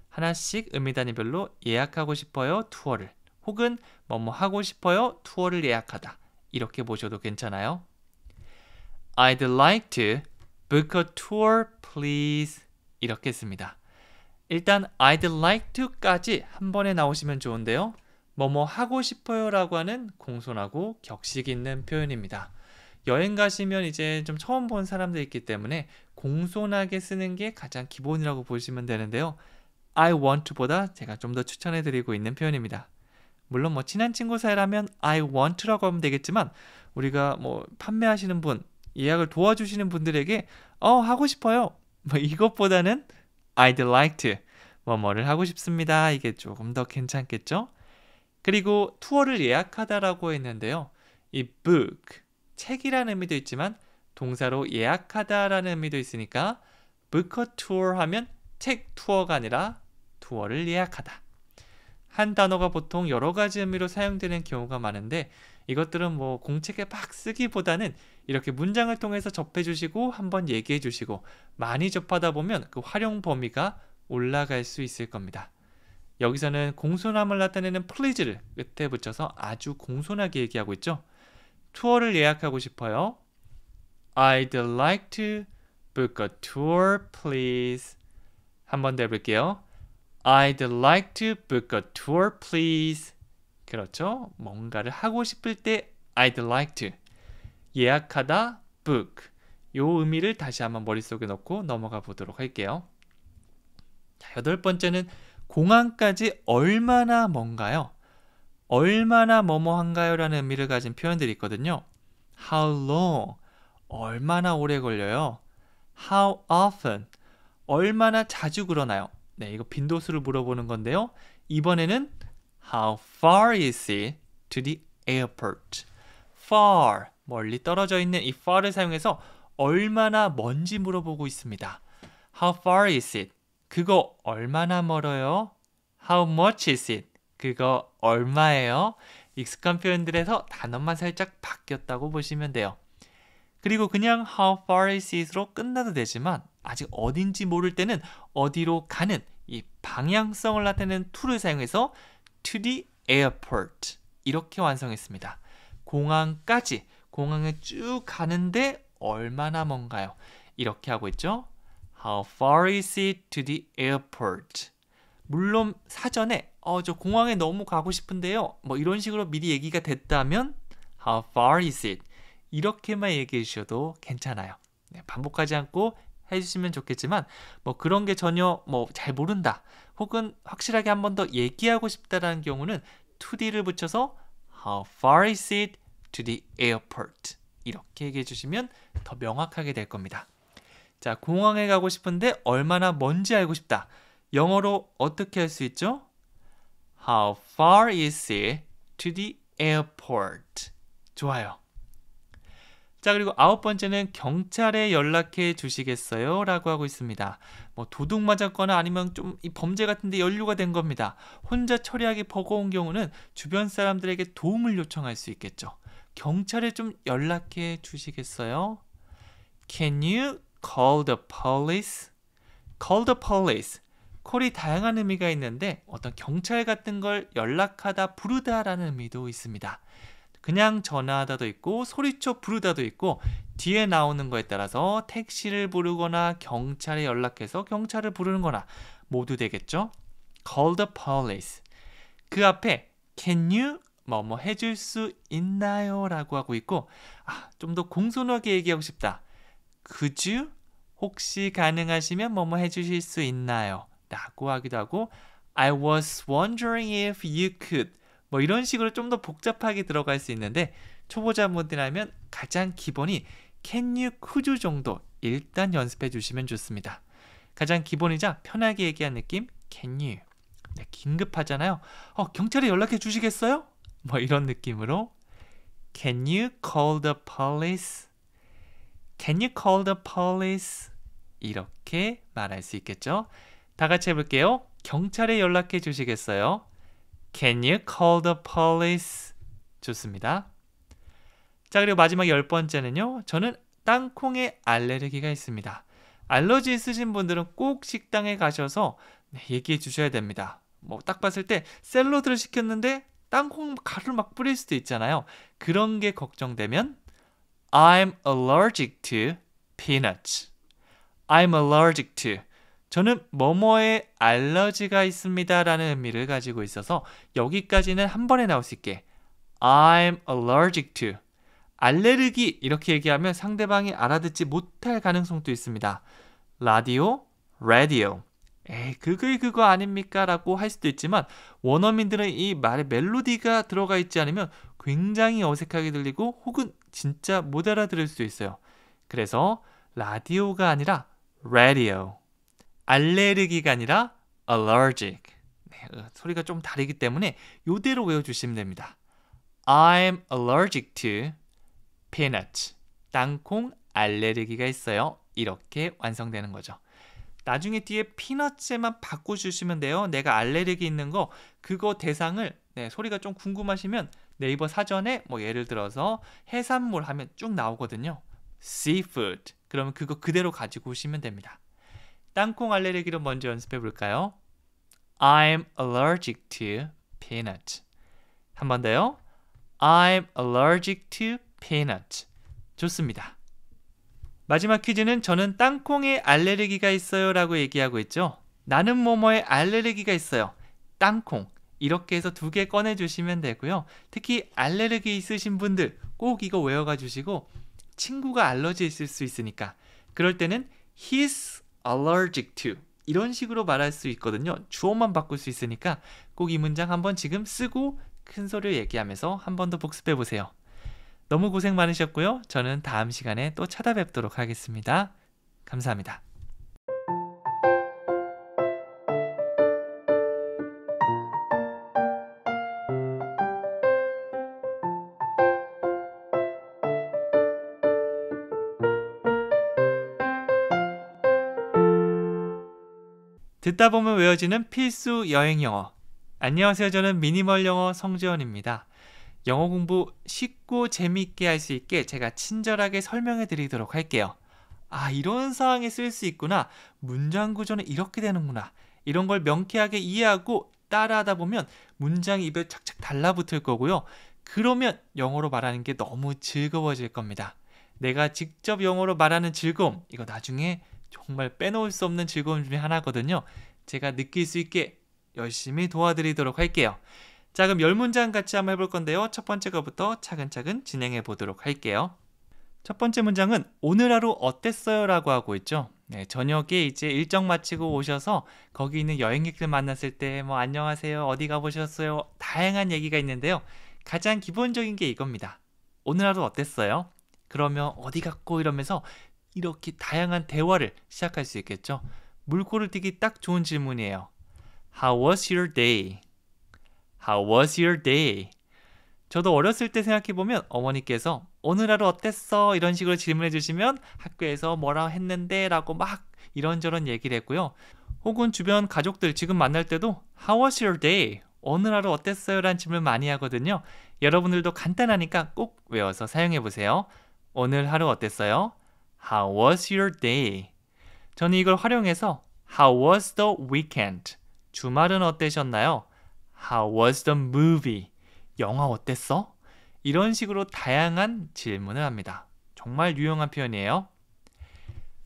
하나씩 의미 단위별로 예약하고 싶어요 투어를 혹은 뭐뭐 뭐 하고 싶어요 투어를 예약하다 이렇게 보셔도 괜찮아요. I'd like to book a tour, please. 이렇게 씁니다. 일단 I'd like to까지 한 번에 나오시면 좋은데요. 뭐뭐 뭐 하고 싶어요라고 하는 공손하고 격식 있는 표현입니다. 여행 가시면 이제 좀 처음 본 사람도 있기 때문에 공손하게 쓰는 게 가장 기본이라고 보시면 되는데요. I want to보다 제가 좀 더 추천해 드리고 있는 표현입니다. 물론 뭐 친한 친구 사이라면 I want to라고 하면 되겠지만 우리가 뭐 판매하시는 분, 예약을 도와주시는 분들에게 어 하고 싶어요. 뭐 이것보다는 I'd like to 뭐뭐를 하고 싶습니다. 이게 조금 더 괜찮겠죠? 그리고 투어를 예약하다라고 했는데요. 이 book 책이라는 의미도 있지만 동사로 예약하다라는 의미도 있으니까 book a tour 하면 책 투어가 아니라 투어를 예약하다. 한 단어가 보통 여러 가지 의미로 사용되는 경우가 많은데 이것들은 뭐 공책에 막 쓰기보다는 이렇게 문장을 통해서 접해 주시고 한번 얘기해 주시고 많이 접하다 보면 그 활용 범위가 올라갈 수 있을 겁니다. 여기서는 공손함을 나타내는 please를 끝에 붙여서 아주 공손하게 얘기하고 있죠. 투어를 예약하고 싶어요. I'd like to book a tour, please. 한번 더 해볼게요. I'd like to book a tour, please. 그렇죠? 뭔가를 하고 싶을 때 I'd like to 예약하다, book 요 의미를 다시 한번 머릿속에 넣고 넘어가 보도록 할게요. 자, 여덟 번째는 공항까지 얼마나 먼가요? 얼마나 뭐뭐한가요라는 의미를 가진 표현들이 있거든요. How long? 얼마나 오래 걸려요? How often? 얼마나 자주 그러나요? 네, 이거 빈도수를 물어보는 건데요. 이번에는 How far is it to the airport? Far 멀리 떨어져 있는 이 far을 사용해서 얼마나 먼지 물어보고 있습니다. How far is it? 그거 얼마나 멀어요? How much is it? 그거 얼마예요? 익숙한 표현들에서 단어만 살짝 바뀌었다고 보시면 돼요. 그리고 그냥 how far is it로 끝나도 되지만 아직 어딘지 모를 때는 어디로 가는 이 방향성을 나타내는 툴을 사용해서 to the airport 이렇게 완성했습니다. 공항까지 공항에 쭉 가는데 얼마나 먼가요? 이렇게 하고 있죠. How far is it to the airport? 물론 사전에 어, 저 공항에 너무 가고 싶은데요. 뭐 이런 식으로 미리 얘기가 됐다면 How far is it? 이렇게만 얘기해 주셔도 괜찮아요. 네, 반복하지 않고 해주시면 좋겠지만 뭐 그런 게 전혀 뭐 잘 모른다 혹은 확실하게 한 번 더 얘기하고 싶다라는 경우는 2 d 를 붙여서 How far is it to the airport? 이렇게 얘기해 주시면 더 명확하게 될 겁니다. 자, 공항에 가고 싶은데 얼마나 먼지 알고 싶다. 영어로 어떻게 할 수 있죠? How far is it to the airport? 좋아요. 자, 그리고 아홉 번째는 경찰에 연락해 주시겠어요? 라고 하고 있습니다. 뭐 도둑 맞았거나 아니면 좀이 범죄 같은데 연루가 된 겁니다. 혼자 처리하기 버거운 경우는 주변 사람들에게 도움을 요청할 수 있겠죠. 경찰에 좀 연락해 주시겠어요? Can you call the police? Call the police. 콜이 다양한 의미가 있는데 어떤 경찰 같은 걸 연락하다 부르다라는 의미도 있습니다. 그냥 전화하다도 있고 소리쳐 부르다도 있고 뒤에 나오는 거에 따라서 택시를 부르거나 경찰에 연락해서 경찰을 부르는 거나 모두 되겠죠? Call the police. 그 앞에 Can you 뭐뭐 뭐 해줄 수 있나요? 라고 하고 있고 아, 좀더 공손하게 얘기하고 싶다. Could you? 혹시 가능하시면 뭐뭐 뭐 해주실 수 있나요? 라고 하기도 하고 I was wondering if you could 뭐 이런 식으로 좀 더 복잡하게 들어갈 수 있는데 초보자 분들이라면 가장 기본이 can you, could you 정도 일단 연습해 주시면 좋습니다. 가장 기본이자 편하게 얘기한 느낌 can you 네, 긴급하잖아요. 어, 경찰에 연락해 주시겠어요? 뭐 이런 느낌으로 Can you call the police? Can you call the police? 이렇게 말할 수 있겠죠. 다 같이 해볼게요. 경찰에 연락해 주시겠어요? Can you call the police? 좋습니다. 자 그리고 마지막 열 번째는요. 저는 땅콩에 알레르기가 있습니다. 알러지 있으신 분들은 꼭 식당에 가셔서 얘기해 주셔야 됩니다. 뭐 딱 봤을 때 샐러드를 시켰는데 땅콩 가루를 막 뿌릴 수도 있잖아요. 그런 게 걱정되면 I'm allergic to peanuts. I'm allergic to 저는 뭐뭐에 알러지가 있습니다 라는 의미를 가지고 있어서 여기까지는 한 번에 나올 수 있게 I'm allergic to 알레르기 이렇게 얘기하면 상대방이 알아듣지 못할 가능성도 있습니다. 라디오, 라디오 에이 그거 그거 아닙니까? 라고 할 수도 있지만 원어민들은 이 말에 멜로디가 들어가 있지 않으면 굉장히 어색하게 들리고 혹은 진짜 못 알아들을 수도 있어요. 그래서 라디오가 아니라 라디오 알레르기가 아니라 allergic. 네, 소리가 좀 다르기 때문에 이대로 외워주시면 됩니다. I'm allergic to peanut. 땅콩 알레르기가 있어요. 이렇게 완성되는 거죠. 나중에 뒤에 피넛에만 바꿔주시면 돼요. 내가 알레르기 있는 거 그거 대상을 네, 소리가 좀 궁금하시면 네이버 사전에 뭐 예를 들어서 해산물 하면 쭉 나오거든요. seafood. 그러면 그거 그대로 가지고 오시면 됩니다. 땅콩 알레르기로 먼저 연습해 볼까요? I'm allergic to peanut. 한번 더요. I'm allergic to peanut. 좋습니다. 마지막 퀴즈는 저는 땅콩에 알레르기가 있어요 라고 얘기하고 있죠. 나는 뭐뭐에 알레르기가 있어요. 땅콩. 이렇게 해서 두 개 꺼내주시면 되고요. 특히 알레르기 있으신 분들 꼭 이거 외워가 주시고 친구가 알러지 있을 수 있으니까 그럴 때는 his allergic to 이런 식으로 말할 수 있거든요. 주어만 바꿀 수 있으니까 꼭 이 문장 한번 지금 쓰고 큰 소리로 얘기하면서 한 번 더 복습해 보세요. 너무 고생 많으셨고요. 저는 다음 시간에 또 찾아뵙도록 하겠습니다. 감사합니다. 듣다 보면 외워지는 필수 여행 영어. 안녕하세요. 저는 미니멀 영어 성재원입니다. 영어 공부 쉽고 재미있게 할 수 있게 제가 친절하게 설명해 드리도록 할게요. 아, 이런 상황에 쓸 수 있구나. 문장 구조는 이렇게 되는구나. 이런 걸 명쾌하게 이해하고 따라하다 보면 문장이 입에 착착 달라붙을 거고요. 그러면 영어로 말하는 게 너무 즐거워질 겁니다. 내가 직접 영어로 말하는 즐거움, 이거 나중에 정말 빼놓을 수 없는 즐거움 중에 하나거든요. 제가 느낄 수 있게 열심히 도와드리도록 할게요. 자, 그럼 열 문장 같이 한번 해볼 건데요. 첫 번째 거부터 차근차근 진행해 보도록 할게요. 첫 번째 문장은 오늘 하루 어땠어요? 라고 하고 있죠. 네, 저녁에 이제 일정 마치고 오셔서 거기 있는 여행객들 만났을 때 뭐 안녕하세요. 어디 가보셨어요? 다양한 얘기가 있는데요. 가장 기본적인 게 이겁니다. 오늘 하루 어땠어요? 그러면 어디 갔고 이러면서 이렇게 다양한 대화를 시작할 수 있겠죠. 물꼬를 띄기 딱 좋은 질문이에요. How was your day? How was your day? 저도 어렸을 때 생각해보면 어머니께서 오늘 하루 어땠어? 이런 식으로 질문해 주시면 학교에서 뭐라 했는데 라고 막 이런저런 얘기를 했고요. 혹은 주변 가족들 지금 만날 때도 How was your day? 오늘 하루 어땠어요? 라는 질문 많이 하거든요. 여러분들도 간단하니까 꼭 외워서 사용해 보세요. 오늘 하루 어땠어요? How was your day? 저는 이걸 활용해서 How was the weekend? 주말은 어땠셨나요? How was the movie? 영화 어땠어? 이런 식으로 다양한 질문을 합니다. 정말 유용한 표현이에요.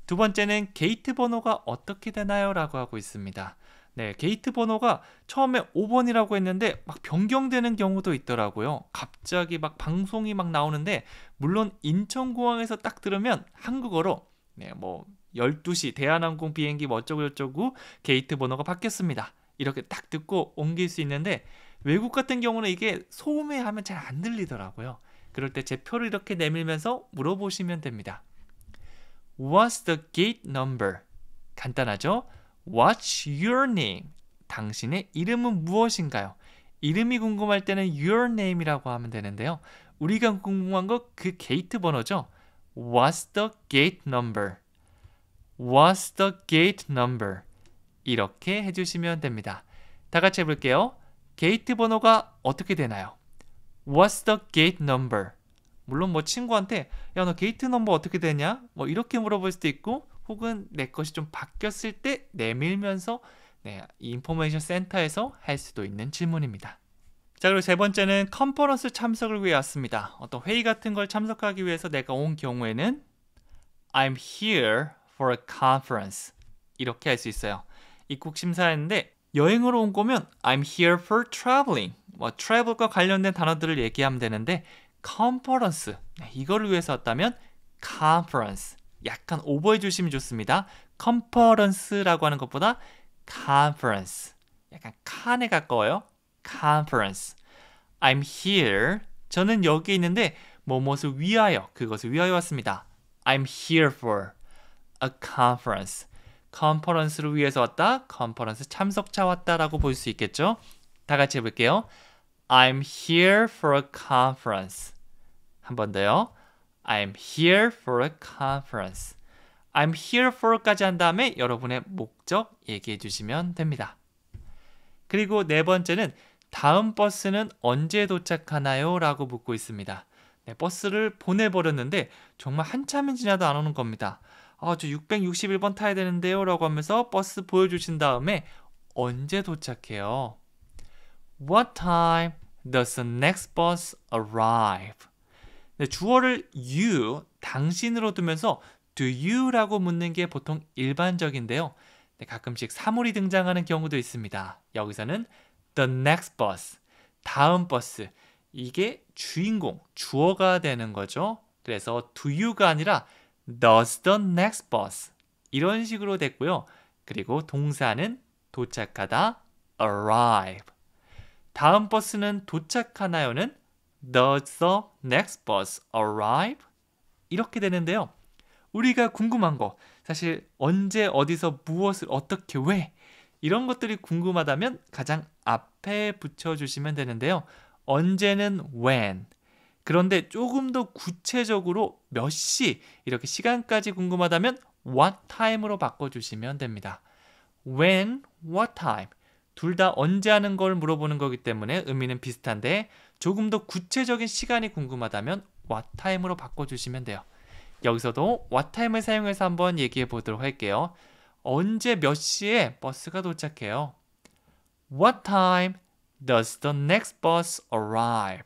두 번째는 게이트 번호가 어떻게 되나요? 라고 하고 있습니다. 네, 게이트 번호가 처음에 5번이라고 했는데 막 변경되는 경우도 있더라고요. 갑자기 막 방송이 막 나오는데 물론 인천공항에서 딱 들으면 한국어로 네, 뭐 12시 대한항공 비행기 뭐 어쩌고저쩌고 게이트 번호가 바뀌었습니다. 이렇게 딱 듣고 옮길 수 있는데 외국 같은 경우는 이게 소음에 하면 잘 안 들리더라고요. 그럴 때 제 표를 이렇게 내밀면서 물어보시면 됩니다. What's the gate number? 간단하죠? What's your name? 당신의 이름은 무엇인가요? 이름이 궁금할 때는 your name이라고 하면 되는데요. 우리가 궁금한 거 그 게이트 번호죠. What's the gate number? What's the gate number? 이렇게 해주시면 됩니다. 다 같이 해볼게요. 게이트 번호가 어떻게 되나요? What's the gate number? 물론 뭐 친구한테 야 너 게이트 넘버 어떻게 되냐? 뭐 이렇게 물어볼 수도 있고 혹은 내 것이 좀 바뀌었을 때 내밀면서 네, 이 인포메이션 센터에서 할 수도 있는 질문입니다. 자 그리고 세 번째는 컨퍼런스 참석을 위해 왔습니다. 어떤 회의 같은 걸 참석하기 위해서 내가 온 경우에는 I'm here for a conference 이렇게 할 수 있어요. 입국 심사했는데 여행으로 온 거면 I'm here for traveling 뭐 travel과 관련된 단어들을 얘기하면 되는데 컨퍼런스 네, 이거를 위해서 왔다면 conference 약간 오버해 주시면 좋습니다. 컨퍼런스라고 하는 것보다 conference 약간 칸에 가까워요. conference I'm here 저는 여기 있는데 뭐뭇을 위하여 그것을 위하여 왔습니다. I'm here for a conference 컨퍼런스를 위해서 왔다. 컨퍼런스 참석차 왔다라고 볼 수 있겠죠? 다 같이 해볼게요. I'm here for a conference. 한 번 더요. I'm here for a conference. I'm here for까지 한 다음에 여러분의 목적 얘기해 주시면 됩니다. 그리고 네 번째는 다음 버스는 언제 도착하나요? 라고 묻고 있습니다. 네, 버스를 보내버렸는데 정말 한참이 지나도 안 오는 겁니다. 아, 저 661번 타야 되는데요? 라고 하면서 버스 보여주신 다음에 언제 도착해요? What time does the next bus arrive? 네, 주어를 you, 당신으로 두면서 do you라고 묻는 게 보통 일반적인데요. 네, 가끔씩 사물이 등장하는 경우도 있습니다. 여기서는 the next bus, 다음 버스. 이게 주인공, 주어가 되는 거죠. 그래서 do you가 아니라 does the next bus 이런 식으로 됐고요. 그리고 동사는 도착하다 arrive 다음 버스는 도착하나요는 Does the next bus arrive? 이렇게 되는데요. 우리가 궁금한 거, 사실 언제 어디서 무엇을 어떻게 왜 이런 것들이 궁금하다면 가장 앞에 붙여주시면 되는데요. 언제는 when. 그런데 조금 더 구체적으로 몇 시, 이렇게 시간까지 궁금하다면 what time으로 바꿔주시면 됩니다. when, what time. 둘 다 언제 하는 걸 물어보는 거기 때문에 의미는 비슷한데 조금 더 구체적인 시간이 궁금하다면 왓타임으로 바꿔주시면 돼요. 여기서도 왓타임을 사용해서 한번 얘기해 보도록 할게요. 언제 몇 시에 버스가 도착해요? What time does the next bus arrive?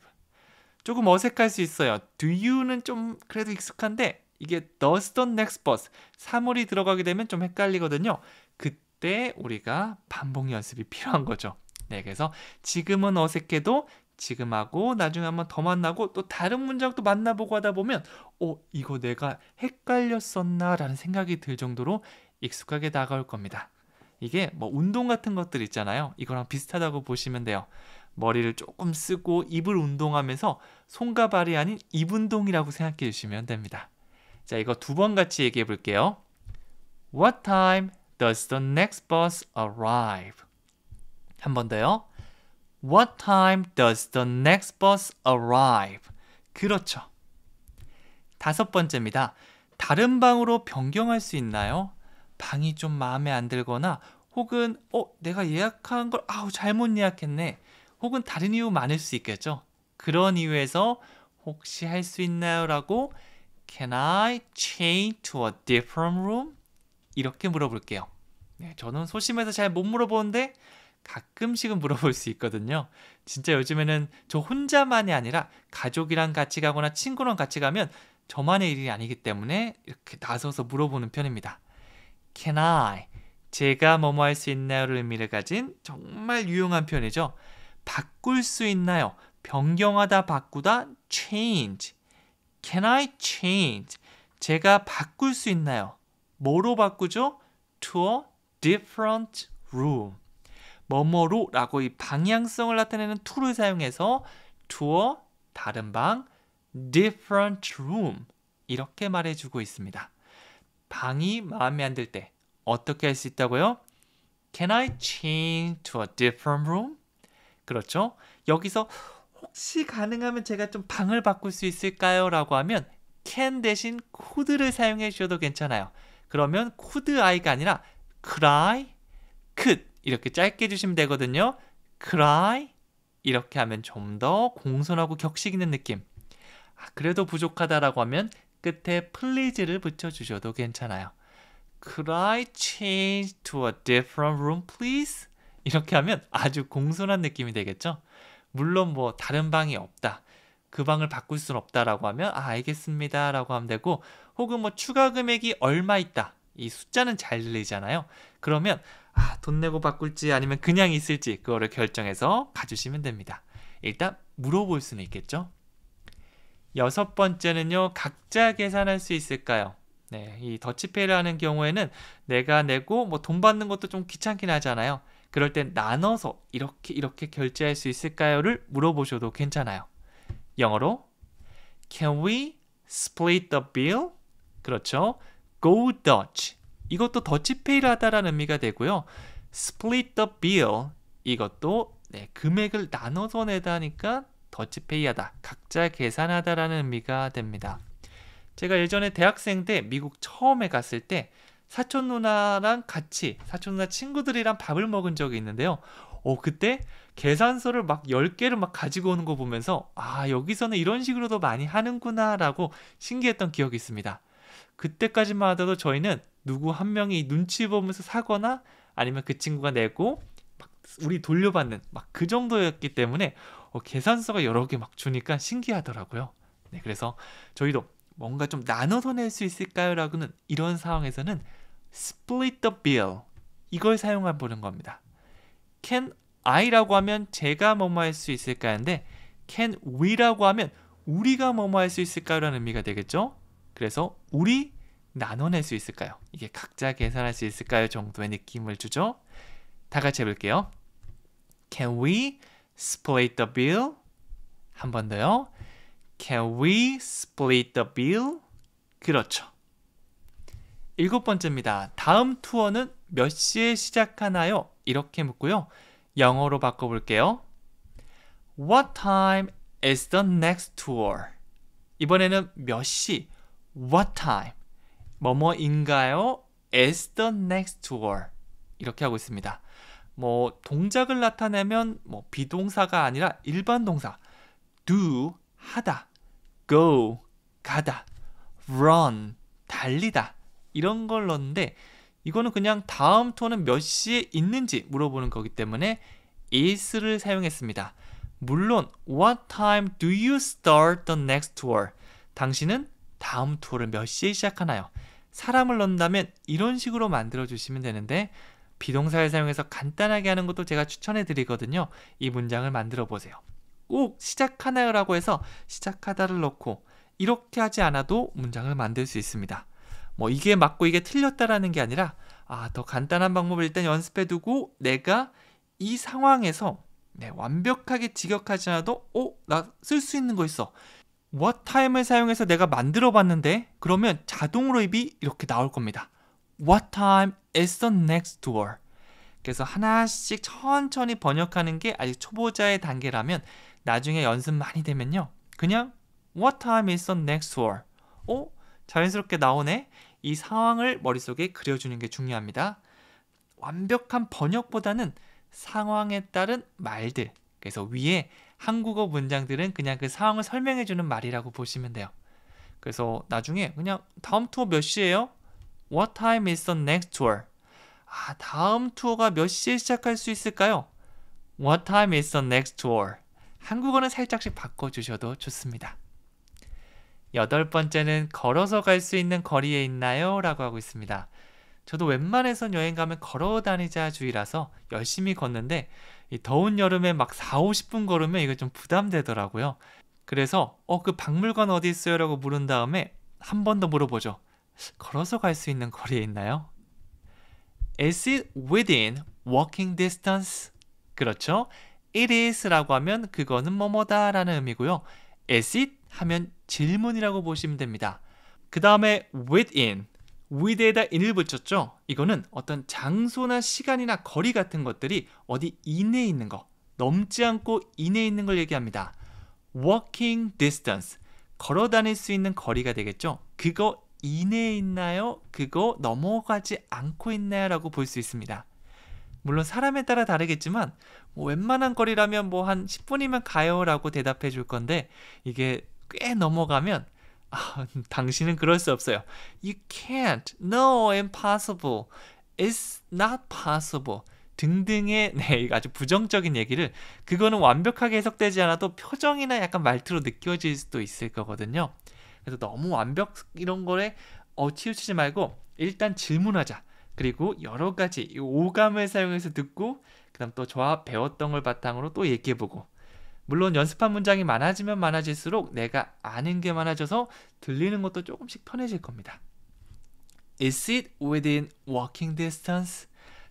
조금 어색할 수 있어요. Do you는 좀 그래도 익숙한데 이게 does the next bus 사물이 들어가게 되면 좀 헷갈리거든요. 그때 우리가 반복 연습이 필요한 거죠. 네, 그래서 지금은 어색해도 지금 하고 나중에 한번 더 만나고 또 다른 문장 도 만나보고 하다 보면 어 이거 내가 헷갈렸었나라는 생각이 들 정도로 익숙하게 다가올 겁니다. 이게 뭐 운동 같은 것들 있잖아요. 이거랑 비슷하다고 보시면 돼요. 머리를 조금 쓰고 입을 운동하면서 손과 발이 아닌 입 운동이라고 생각해 주시면 됩니다. 자, 이거 두 번 같이 얘기해 볼게요. What time does the next bus arrive? 한 번 더요. What time does the next bus arrive? 그렇죠. 다섯 번째입니다. 다른 방으로 변경할 수 있나요? 방이 좀 마음에 안 들거나 혹은 어 내가 예약한 걸 아우 잘못 예약했네. 혹은 다른 이유 많을 수 있겠죠. 그런 이유에서 혹시 할 수 있나요라고 Can I change to a different room? 이렇게 물어볼게요. 네, 저는 소심해서 잘 못 물어보는데 가끔씩은 물어볼 수 있거든요. 진짜 요즘에는 저 혼자만이 아니라 가족이랑 같이 가거나 친구랑 같이 가면 저만의 일이 아니기 때문에 이렇게 나서서 물어보는 편입니다. Can I? 제가 뭐뭐 할 수 있나요를 의미를 가진 정말 유용한 편이죠 바꿀 수 있나요? 변경하다 바꾸다 change. Can I change? 제가 바꿀 수 있나요? 뭐로 바꾸죠? To a different room. 뭐뭐로라고 이 방향성을 나타내는 to를 사용해서 t o u 다른 방 different room 이렇게 말해주고 있습니다. 방이 마음에 안 들 때 어떻게 할 수 있다고요? Can I change to a different room? 그렇죠. 여기서 혹시 가능하면 제가 좀 방을 바꿀 수 있을까요? 라고 하면 can 대신 could를 사용해 주셔도 괜찮아요. 그러면 could I가 아니라 cry, could 이렇게 짧게 주시면 되거든요. cry 이렇게 하면 좀 더 공손하고 격식 있는 느낌. 아, 그래도 부족하다라고 하면 끝에 please를 붙여 주셔도 괜찮아요. Could I change to a different room, please? 이렇게 하면 아주 공손한 느낌이 되겠죠. 물론 뭐 다른 방이 없다. 그 방을 바꿀 순 없다라고 하면 아 알겠습니다라고 하면 되고 혹은 뭐 추가 금액이 얼마 있다. 이 숫자는 잘 들리잖아요. 그러면 아, 돈 내고 바꿀지 아니면 그냥 있을지 그거를 결정해서 가주시면 됩니다. 일단 물어볼 수는 있겠죠. 여섯 번째는요. 각자 계산할 수 있을까요? 네, 이 더치페이를 하는 경우에는 내가 내고 뭐 돈 받는 것도 좀 귀찮긴 하잖아요. 그럴 땐 나눠서 이렇게 이렇게 결제할 수 있을까요를 물어보셔도 괜찮아요. 영어로 Can we split the bill? 그렇죠. Go Dutch. 이것도 더치페이를 하다라는 의미가 되고요. split the bill 이것도 네, 금액을 나눠서 내다니까 더치페이하다, 각자 계산하다라는 의미가 됩니다. 제가 예전에 대학생 때 미국 처음에 갔을 때 사촌 누나랑 같이 사촌 누나 친구들이랑 밥을 먹은 적이 있는데요. 어, 그때 계산서를 막 10개를 막 가지고 오는 거 보면서 아, 여기서는 이런 식으로도 많이 하는구나라고 신기했던 기억이 있습니다. 그때까지만 하더라도 저희는 누구 한 명이 눈치 보면서 사거나 아니면 그 친구가 내고 막 우리 돌려받는 막 그 정도였기 때문에 어, 계산서가 여러 개 막 주니까 신기하더라고요. 네, 그래서 저희도 뭔가 좀 나눠서 낼 수 있을까요? 라고는 이런 상황에서는 split the bill 이걸 사용해 보는 겁니다. can I라고 하면 제가 뭐뭐 할 수 있을까인데 can we라고 하면 우리가 뭐뭐 할 수 있을까라는 요 의미가 되겠죠? 그래서 우리 나눠낼 수 있을까요? 이게 각자 계산할 수 있을까요? 정도의 느낌을 주죠. 다 같이 해볼게요. Can we split the bill? 한 번 더요. Can we split the bill? 그렇죠. 일곱 번째입니다. 다음 투어는 몇 시에 시작하나요? 이렇게 묻고요. 영어로 바꿔볼게요. What time is the next tour? 이번에는 몇 시, What time? 뭐뭐인가요? Is the next war? 이렇게 하고 있습니다. 뭐 동작을 나타내면 뭐 비동사가 아니라 일반 동사 do 하다, go 가다, run 달리다 이런 걸 넣는데 이거는 그냥 다음 톤은 몇 시에 있는지 물어보는 거기 때문에 is를 사용했습니다. 물론 what time do you start the next tour? 당신은 다음 투어를 몇 시에 시작하나요? 사람을 넣는다면 이런 식으로 만들어 주시면 되는데 비동사를 사용해서 간단하게 하는 것도 제가 추천해 드리거든요. 이 문장을 만들어 보세요. 꼭 시작하나요? 라고 해서 시작하다를 넣고 이렇게 하지 않아도 문장을 만들 수 있습니다. 뭐 이게 맞고 이게 틀렸다라는 게 아니라 아, 더 간단한 방법을 일단 연습해 두고 내가 이 상황에서 네, 완벽하게 직역하지 않아도 어? 나 쓸 수 있는 거 있어. what time을 사용해서 내가 만들어 봤는데 그러면 자동 으 로입이 이렇게 나올 겁니다. what time is the next tour? 그래서 하나씩 천천히 번역하는 게 아직 초보자의 단계라면 나중에 연습 많이 되면요. 그냥 what time is the next tour? 어? 자연스럽게 나오네. 이 상황을 머릿속에 그려주는 게 중요합니다. 완벽한 번역보다는 상황에 따른 말들. 그래서 위에 한국어 문장들은 그냥 그 상황을 설명해 주는 말이라고 보시면 돼요. 그래서 나중에 그냥 다음 투어 몇 시예요? What time is the next tour? 아, 다음 투어가 몇 시에 시작할 수 있을까요? What time is the next tour? 한국어는 살짝씩 바꿔 주셔도 좋습니다. 여덟 번째는 걸어서 갈 수 있는 거리에 있나요? 라고 하고 있습니다. 저도 웬만해선 여행 가면 걸어 다니자 주의라서 열심히 걷는데 더운 여름에 막 4, 50분 걸으면 이거 좀 부담되더라고요. 그래서 어 그 박물관 어디 있어요? 라고 물은 다음에 한 번 더 물어보죠. 걸어서 갈 수 있는 거리에 있나요? Is it within walking distance? 그렇죠. It is라고 하면 그거는 뭐뭐다라는 의미고요. Is it 하면 질문이라고 보시면 됩니다. 그 다음에 within 위드에다 인을 붙였죠. 이거는 어떤 장소나 시간이나 거리 같은 것들이 어디 이내에 있는 거, 넘지 않고 이내에 있는 걸 얘기합니다. walking distance, 걸어 다닐 수 있는 거리가 되겠죠. 그거 이내에 있나요? 그거 넘어가지 않고 있나요? 라고 볼 수 있습니다. 물론 사람에 따라 다르겠지만 뭐 웬만한 거리라면 뭐 한 10분이면 가요 라고 대답해 줄 건데 이게 꽤 넘어가면 아, 당신은 그럴 수 없어요. You can't. No, impossible. It's not possible. 등등의 네, 아주 부정적인 얘기를 그거는 완벽하게 해석되지 않아도 표정이나 약간 말투로 느껴질 수도 있을 거거든요. 그래서 너무 완벽 이런 거에 어, 치우치지 말고 일단 질문하자. 그리고 여러 가지 오감을 사용해서 듣고 그다음 또 저와 배웠던 걸 바탕으로 또 얘기해보고 물론 연습한 문장이 많아지면 많아질수록 내가 아는 게 많아져서 들리는 것도 조금씩 편해질 겁니다. Is it within walking distance?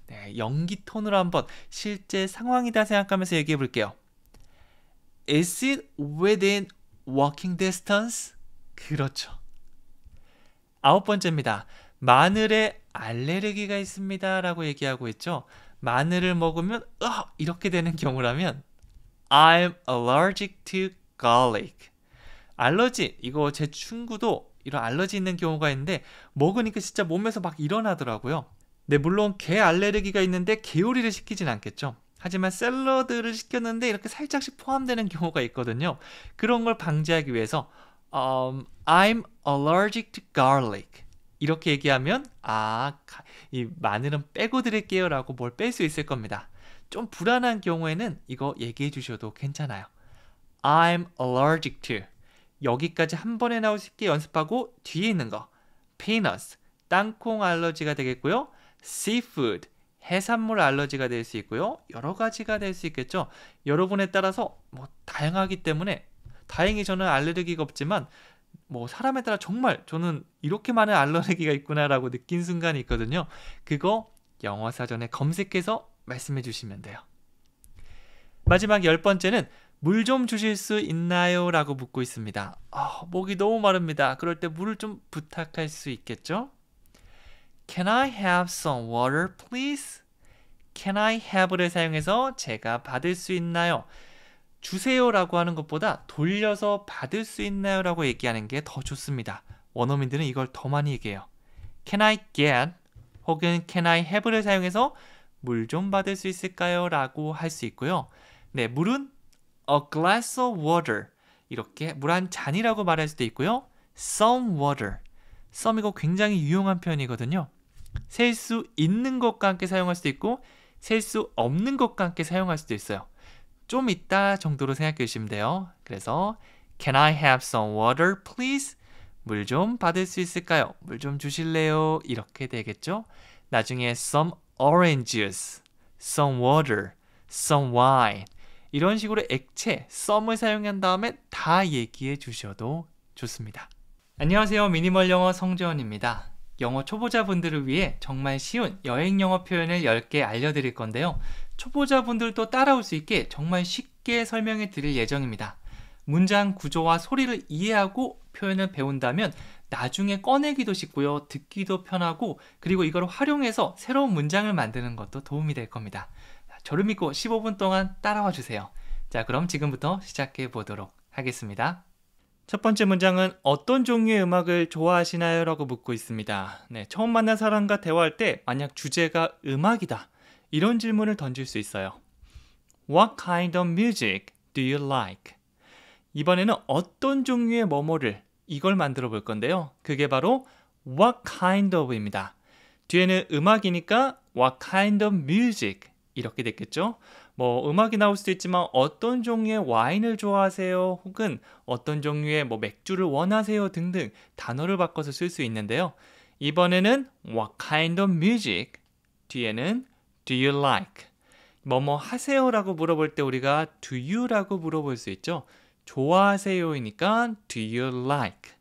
네, 연기 톤으로 한번 실제 상황이다 생각하면서 얘기해 볼게요. Is it within walking distance? 그렇죠. 아홉 번째입니다. 마늘에 알레르기가 있습니다. 라고 얘기하고 있죠. 마늘을 먹으면 어! 이렇게 되는 경우라면 I'm allergic to garlic. 알러지 이거 제 친구도 이런 알러지 있는 경우가 있는데 먹으니까 진짜 몸에서 막 일어나더라고요. 네 물론 개 알레르기가 있는데 게 요리를 시키진 않겠죠. 하지만 샐러드를 시켰는데 이렇게 살짝씩 포함되는 경우가 있거든요. 그런 걸 방지하기 위해서 um, I'm allergic to garlic. 이렇게 얘기하면 아, 이 마늘은 빼고 드릴게요라고 뭘 뺄 수 있을 겁니다. 좀 불안한 경우에는 이거 얘기해 주셔도 괜찮아요. I'm allergic to. 여기까지 한 번에 나올 수 있게 연습하고 뒤에 있는 거. peanuts, 땅콩 알러지가 되겠고요. seafood, 해산물 알러지가 될 수 있고요. 여러 가지가 될 수 있겠죠. 여러분에 따라서 뭐 다양하기 때문에 다행히 저는 알레르기가 없지만 뭐 사람에 따라 정말 저는 이렇게 많은 알레르기가 있구나라고 느낀 순간이 있거든요. 그거 영어 사전에 검색해서 말씀해 주시면 돼요. 마지막 열 번째는 물 좀 주실 수 있나요? 라고 묻고 있습니다. 어, 목이 너무 마릅니다. 그럴 때 물을 좀 부탁할 수 있겠죠? Can I have some water, please? Can I have를 사용해서 제가 받을 수 있나요? 주세요라고 하는 것보다 돌려서 받을 수 있나요라고 얘기하는 게 더 좋습니다. 원어민들은 이걸 더 많이 얘기해요. Can I get 혹은 Can I have를 사용해서 물좀 받을 수 있을까요? 라고 할 수 있고요. 네, 물은 a glass of water 이렇게 물 한 잔이라고 말할 수도 있고요. some water some 이거 굉장히 유용한 표현이거든요. 셀 수 있는 것과 함께 사용할 수도 있고 셀 수 없는 것과 함께 사용할 수도 있어요. 좀 있다 정도로 생각해 주시면 돼요. 그래서 Can I have some water please? 물 좀 받을 수 있을까요? 물 좀 주실래요? 이렇게 되겠죠? 나중에 some o r a n g e juice, some water, some wine 이런 식으로 액체, some을 사용한 다음에 다 얘기해 주셔도 좋습니다. 안녕하세요. 미니멀 영어 성재원입니다. 영어 초보자분들을 위해 정말 쉬운 여행 영어 표현을 10개 알려드릴 건데요. 초보자분들도 따라올 수 있게 정말 쉽게 설명해 드릴 예정입니다. 문장 구조와 소리를 이해하고 표현을 배운다면 나중에 꺼내기도 쉽고요. 듣기도 편하고 그리고 이걸 활용해서 새로운 문장을 만드는 것도 도움이 될 겁니다. 저를 믿고 15분 동안 따라와 주세요. 자, 그럼 지금부터 시작해 보도록 하겠습니다. 첫 번째 문장은 어떤 종류의 음악을 좋아하시나요? 라고 묻고 있습니다. 네, 처음 만난 사람과 대화할 때 만약 주제가 음악이다. 이런 질문을 던질 수 있어요. What kind of music do you like? 이번에는 어떤 종류의 뭐뭐를 이걸 만들어 볼 건데요. 그게 바로 what kind of입니다. 뒤에는 음악이니까 what kind of music 이렇게 됐겠죠. 뭐 음악이 나올 수도 있지만 어떤 종류의 와인을 좋아하세요 혹은 어떤 종류의 뭐 맥주를 원하세요 등등 단어를 바꿔서 쓸 수 있는데요. 이번에는 what kind of music 뒤에는 do you like 뭐 뭐 하세요라고 물어볼 때 우리가 do you라고 물어볼 수 있죠. 좋아하세요이니까 do you like.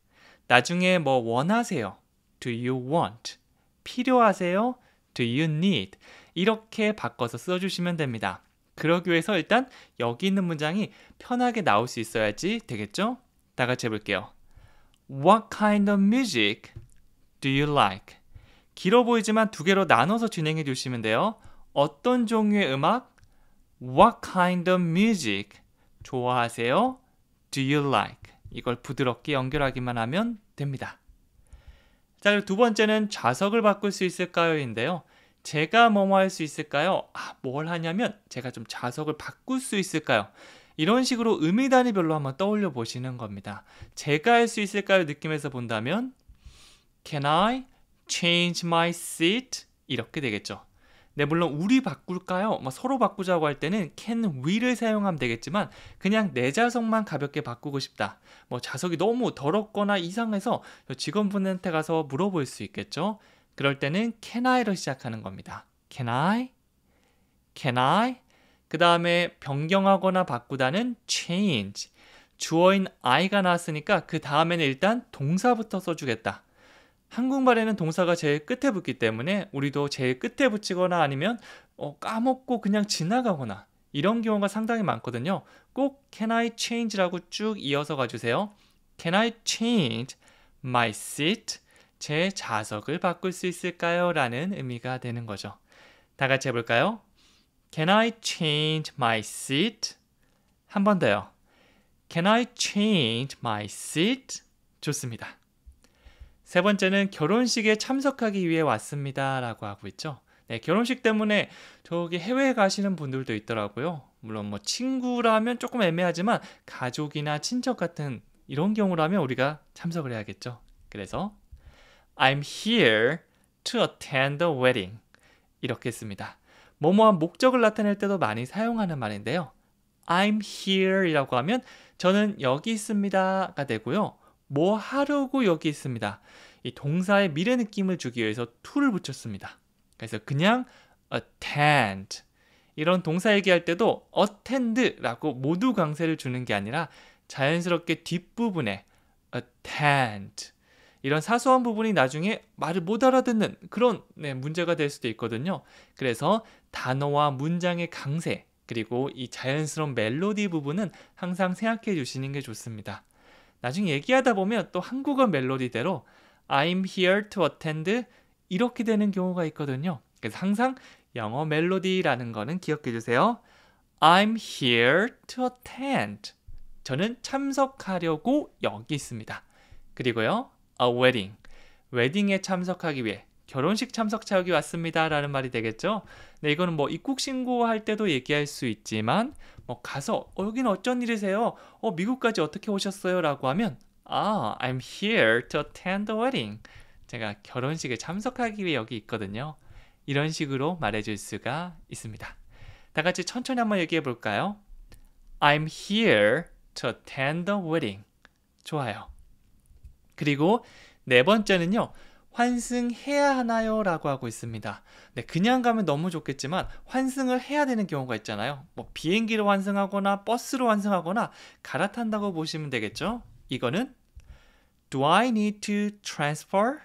나중에 뭐 원하세요? do you want. 필요하세요? do you need. 이렇게 바꿔서 써주시면 됩니다. 그러기 위해서 일단 여기 있는 문장이 편하게 나올 수 있어야지 되겠죠? 다 같이 해볼게요. What kind of music do you like? 길어 보이지만 두 개로 나눠서 진행해 주시면 돼요. 어떤 종류의 음악? What kind of music 좋아하세요? do you like 이걸 부드럽게 연결하기만 하면 됩니다. 자, 그리고 두 번째는 좌석을 바꿀 수 있을까요?인데요. 제가 뭐뭐 할 수 있을까요? 아, 뭘 하냐면 제가 좀 좌석을 바꿀 수 있을까요? 이런 식으로 의미단위별로 한번 떠올려 보시는 겁니다. 제가 할 수 있을까요? 느낌에서 본다면 Can I change my seat? 이렇게 되겠죠. 네, 물론 우리 바꿀까요? 막 뭐 서로 바꾸자고 할 때는 can we를 사용하면 되겠지만 그냥 내자석만 가볍게 바꾸고 싶다. 뭐 좌석이 너무 더럽거나 이상해서 직원분한테 가서 물어볼 수 있겠죠? 그럴 때는 can I로 시작하는 겁니다. can I? can I? 그 다음에 변경하거나 바꾸다는 change. 주어인 I가 나왔으니까 그 다음에는 일단 동사부터 써주겠다. 한국말에는 동사가 제일 끝에 붙기 때문에 우리도 제일 끝에 붙이거나 아니면 어, 까먹고 그냥 지나가거나 이런 경우가 상당히 많거든요. 꼭 Can I change라고 쭉 이어서 가주세요. Can I change my seat? 제 좌석을 바꿀 수 있을까요? 라는 의미가 되는 거죠. 다 같이 해볼까요? Can I change my seat? 한 번 더요. Can I change my seat? 좋습니다. 세 번째는 결혼식에 참석하기 위해 왔습니다. 라고 하고 있죠. 네, 결혼식 때문에 저기 해외에 가시는 분들도 있더라고요. 물론 뭐 친구라면 조금 애매하지만 가족이나 친척 같은 이런 경우라면 우리가 참석을 해야겠죠. 그래서 I'm here to attend the wedding. 이렇게 했습니다. 뭐뭐한 목적을 나타낼 때도 많이 사용하는 말인데요. I'm here 이라고 하면 저는 여기 있습니다가 되고요. 뭐 하려고 여기 있습니다. 이 동사의 미래 느낌을 주기 위해서 to를 붙였습니다. 그래서 그냥 attend 이런 동사 얘기할 때도 attend라고 모두 강세를 주는 게 아니라 자연스럽게 뒷부분에 attend 이런 사소한 부분이 나중에 말을 못 알아듣는 그런 네, 문제가 될 수도 있거든요. 그래서 단어와 문장의 강세 그리고 이 자연스러운 멜로디 부분은 항상 생각해 주시는 게 좋습니다. 나중에 얘기하다 보면 또 한국어 멜로디대로 I'm here to attend 이렇게 되는 경우가 있거든요. 그래서 항상 영어 멜로디라는 거는 기억해 주세요. I'm here to attend. 저는 참석하려고 여기 있습니다. 그리고요. A wedding. 웨딩에 참석하기 위해 결혼식 참석자역이 왔습니다라는 말이 되겠죠. 네, 이거는 뭐 입국 신고할 때도 얘기할 수 있지만 뭐 가서 어, 여기는 어쩐 일이세요? 어, 미국까지 어떻게 오셨어요?라고 하면 아, I'm here to attend the wedding. 제가 결혼식에 참석하기 위해 여기 있거든요. 이런 식으로 말해줄 수가 있습니다. 다 같이 천천히 한번 얘기해 볼까요? I'm here to attend the wedding. 좋아요. 그리고 네 번째는요. 환승해야 하나요? 라고 하고 있습니다. 네, 그냥 가면 너무 좋겠지만 환승을 해야 되는 경우가 있잖아요. 뭐 비행기로 환승하거나 버스로 환승하거나 갈아탄다고 보시면 되겠죠? 이거는 Do I need to transfer?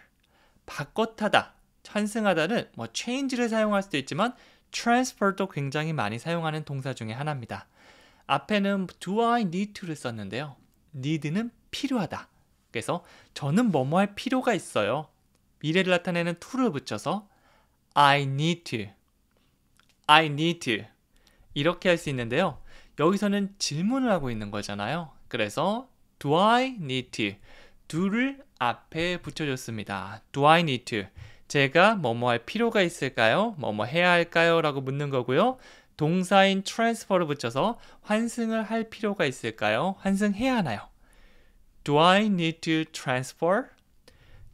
바꿔 타다, 환승하다는 뭐 change를 사용할 수도 있지만 transfer도 굉장히 많이 사용하는 동사 중에 하나입니다. 앞에는 do I need to를 썼는데요. need는 필요하다. 그래서 저는 뭐뭐 할 필요가 있어요. 미래를 나타내는 to를 붙여서 I need to, I need to 이렇게 할 수 있는데요. 여기서는 질문을 하고 있는 거잖아요. 그래서 do I need to, do를 앞에 붙여줬습니다. do I need to, 제가 뭐뭐 할 필요가 있을까요? 뭐뭐 해야 할까요? 라고 묻는 거고요. 동사인 transfer를 붙여서 환승을 할 필요가 있을까요? 환승해야 하나요? Do I need to transfer?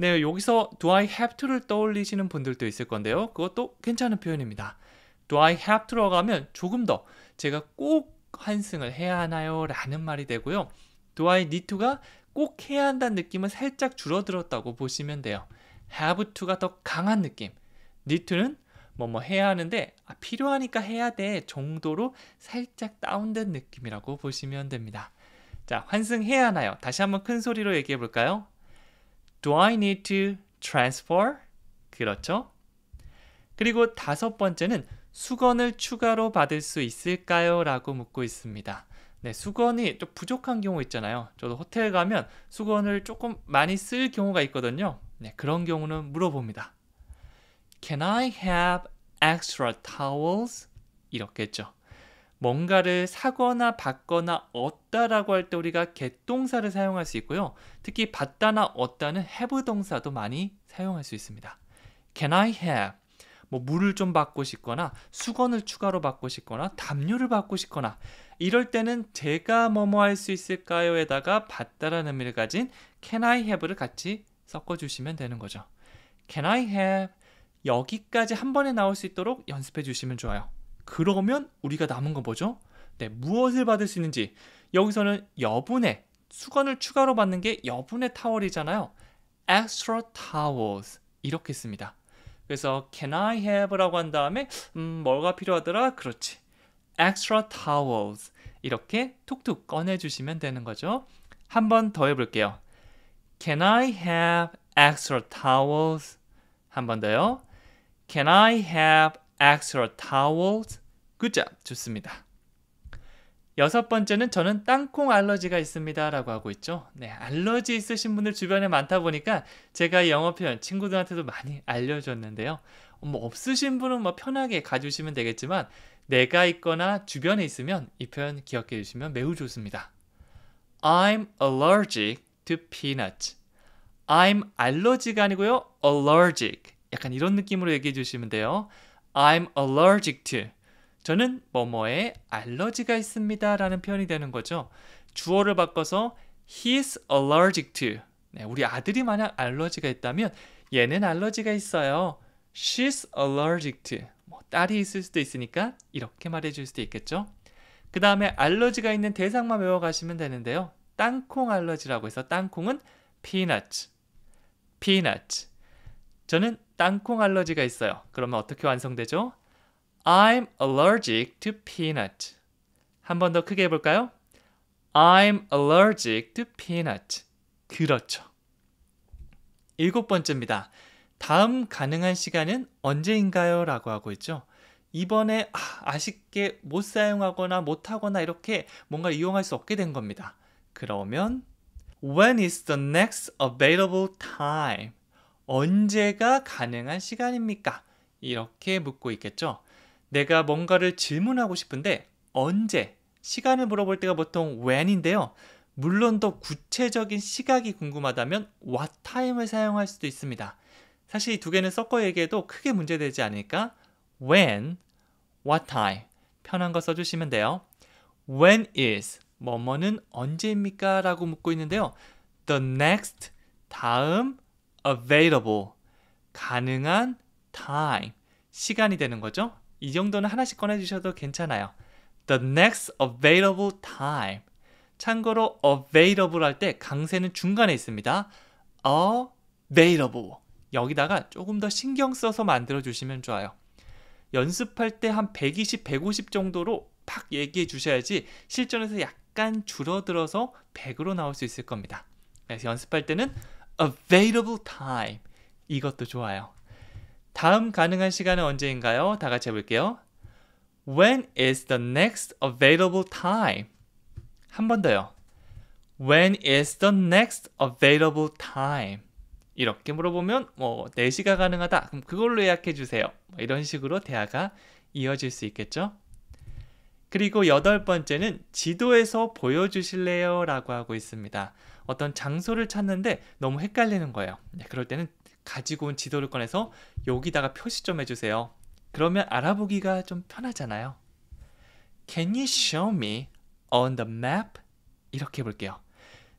네, 여기서 do I have to를 떠올리시는 분들도 있을 건데요. 그것도 괜찮은 표현입니다. do I have to로 가면 조금 더 제가 꼭 환승을 해야 하나요? 라는 말이 되고요. do I need to가 꼭 해야 한다는 느낌은 살짝 줄어들었다고 보시면 돼요. have to가 더 강한 느낌. need to는 뭐뭐 뭐 해야 하는데 아, 필요하니까 해야 돼 정도로 살짝 다운된 느낌이라고 보시면 됩니다. 자, 환승해야 하나요? 다시 한번 큰 소리로 얘기해 볼까요? Do I need to transfer? 그렇죠? 그리고 다섯 번째는 수건을 추가로 받을 수 있을까요? 라고 묻고 있습니다. 네, 수건이 좀 부족한 경우 있잖아요. 저도 호텔 가면 수건을 조금 많이 쓸 경우가 있거든요. 네, 그런 경우는 물어봅니다. Can I have extra towels? 이렇게죠. 뭔가를 사거나 받거나 얻다라고 할 때 우리가 get동사를 사용할 수 있고요. 특히 받다나 얻다는 have 동사도 많이 사용할 수 있습니다. Can I have? 뭐 물을 좀 받고 싶거나 수건을 추가로 받고 싶거나 담요를 받고 싶거나 이럴 때는 제가 뭐뭐 할 수 있을까요에다가 받다라는 의미를 가진 can I have를 같이 섞어 주시면 되는 거죠. can I have 여기까지 한 번에 나올 수 있도록 연습해 주시면 좋아요. 그러면 우리가 남은 건 뭐죠? 네, 무엇을 받을 수 있는지 여기서는 여분의 수건을 추가로 받는 게 여분의 타월이잖아요. extra towels 이렇게 씁니다. 그래서 can I have라고 한 다음에 음, 뭐가 필요하더라? 그렇지. extra towels 이렇게 툭툭 꺼내 주시면 되는 거죠. 한번더 해볼게요. Can I have extra towels? 한번 더요. Can I have extra towels. Good job. 좋습니다. 여섯 번째는 저는 땅콩 알러지가 있습니다. 라고 하고 있죠. 네, 알러지 있으신 분들 주변에 많다 보니까 제가 영어 표현 친구들한테도 많이 알려줬는데요. 뭐 없으신 분은 뭐 편하게 가주시면 되겠지만 내가 있거나 주변에 있으면 이 표현 기억해 주시면 매우 좋습니다. I'm allergic to peanuts. I'm 알러지가 아니고요. allergic. 약간 이런 느낌으로 얘기해 주시면 돼요. I'm allergic to. 저는 뭐뭐에 알러지가 있습니다. 라는 표현이 되는 거죠. 주어를 바꿔서 he's allergic to. 네, 우리 아들이 만약 알러지가 있다면 얘는 알러지가 있어요. she's allergic to. 뭐 딸이 있을 수도 있으니까 이렇게 말해줄 수도 있겠죠. 그 다음에 알러지가 있는 대상만 외워가시면 되는데요. 땅콩 알러지라고 해서 땅콩은 peanut, peanut. 저는 땅콩 알러지가 있어요. 그러면 어떻게 완성되죠? I'm allergic to peanut. 한 번 더 크게 해볼까요? I'm allergic to peanut. 그렇죠. 일곱 번째입니다. 다음 가능한 시간은 언제인가요? 라고 하고 있죠. 이번에 아, 쉽게못 사용하거나 못하거나 이렇게 뭔가 이용할 수 없게 된 겁니다. 그러면 When is the next available time? 언제가 가능한 시간입니까? 이렇게 묻고 있겠죠. 내가 뭔가를 질문하고 싶은데 언제 시간을 물어볼 때가 보통 when인데요. 물론 더 구체적인 시각이 궁금하다면 what time을 사용할 수도 있습니다. 사실 이 두 개는 섞어 얘기해도 크게 문제되지 않을까? when, what time 편한 거 써주시면 돼요. when is 뭐뭐는 언제입니까? 라고 묻고 있는데요. the next 다음 available 가능한 time 시간이 되는 거죠. 이 정도는 하나씩 꺼내 주셔도 괜찮아요. The next available time. 참고로 available 할 때 강세는 중간에 있습니다. available 여기다가 조금 더 신경 써서 만들어 주시면 좋아요. 연습할 때 한 120, 150 정도로 팍 얘기해 주셔야지 실전에서 약간 줄어들어서 100으로 나올 수 있을 겁니다. 그래서 연습할 때는 available time 이것도 좋아요. 다음 가능한 시간은 언제인가요? 다 같이 해볼게요. When is the next available time? 한 번 더요. When is the next available time? 이렇게 물어보면 뭐 4시가 가능하다. 그럼 그걸로 예약해 주세요. 뭐 이런 식으로 대화가 이어질 수 있겠죠? 그리고 여덟 번째는 지도에서 보여주실래요? 라고 하고 있습니다. 어떤 장소를 찾는데 너무 헷갈리는 거예요. 네, 그럴 때는 가지고 온 지도를 꺼내서 여기다가 표시 좀 해주세요. 그러면 알아보기가 좀 편하잖아요. Can you show me on the map? 이렇게 볼게요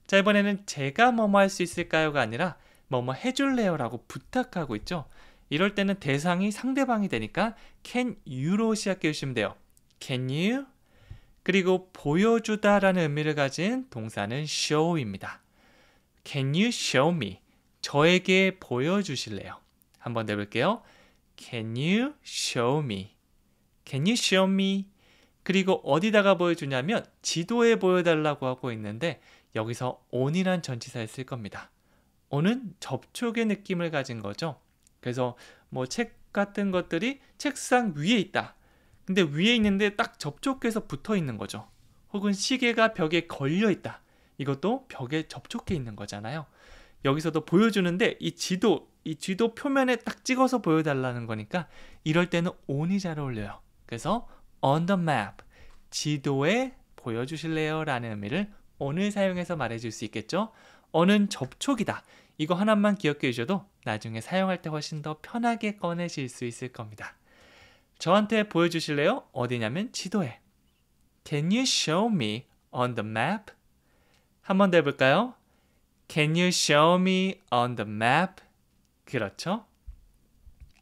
자, 이번에는 제가 뭐뭐 할 수 있을까요가 아니라 뭐뭐 해줄래요 라고 부탁하고 있죠. 이럴 때는 대상이 상대방이 되니까 can you로 시작해 주시면 돼요. Can you 그리고 보여주다라는 의미를 가진 동사는 show입니다. Can you show me? 저에게 보여주실래요? 한번 내볼게요. Can you show me? Can you show me? 그리고 어디다가 보여주냐면 지도에 보여달라고 하고 있는데 여기서 on이란 전치사를 쓸 겁니다. on은 접촉의 느낌을 가진 거죠. 그래서 뭐 책 같은 것들이 책상 위에 있다. 근데 위에 있는데 딱 접촉해서 붙어 있는 거죠. 혹은 시계가 벽에 걸려 있다. 이것도 벽에 접촉해 있는 거잖아요. 여기서도 보여주는데 이 지도, 이 지도 표면에 딱 찍어서 보여달라는 거니까 이럴 때는 on이 잘 어울려요. 그래서 on the map, 지도에 보여주실래요? 라는 의미를 on을 사용해서 말해줄 수 있겠죠. on은 접촉이다. 이거 하나만 기억해 주셔도 나중에 사용할 때 훨씬 더 편하게 꺼내실 수 있을 겁니다. 저한테 보여주실래요? 어디냐면 지도에. Can you show me on the map? 한 번 더 해볼까요? Can you show me on the map? 그렇죠?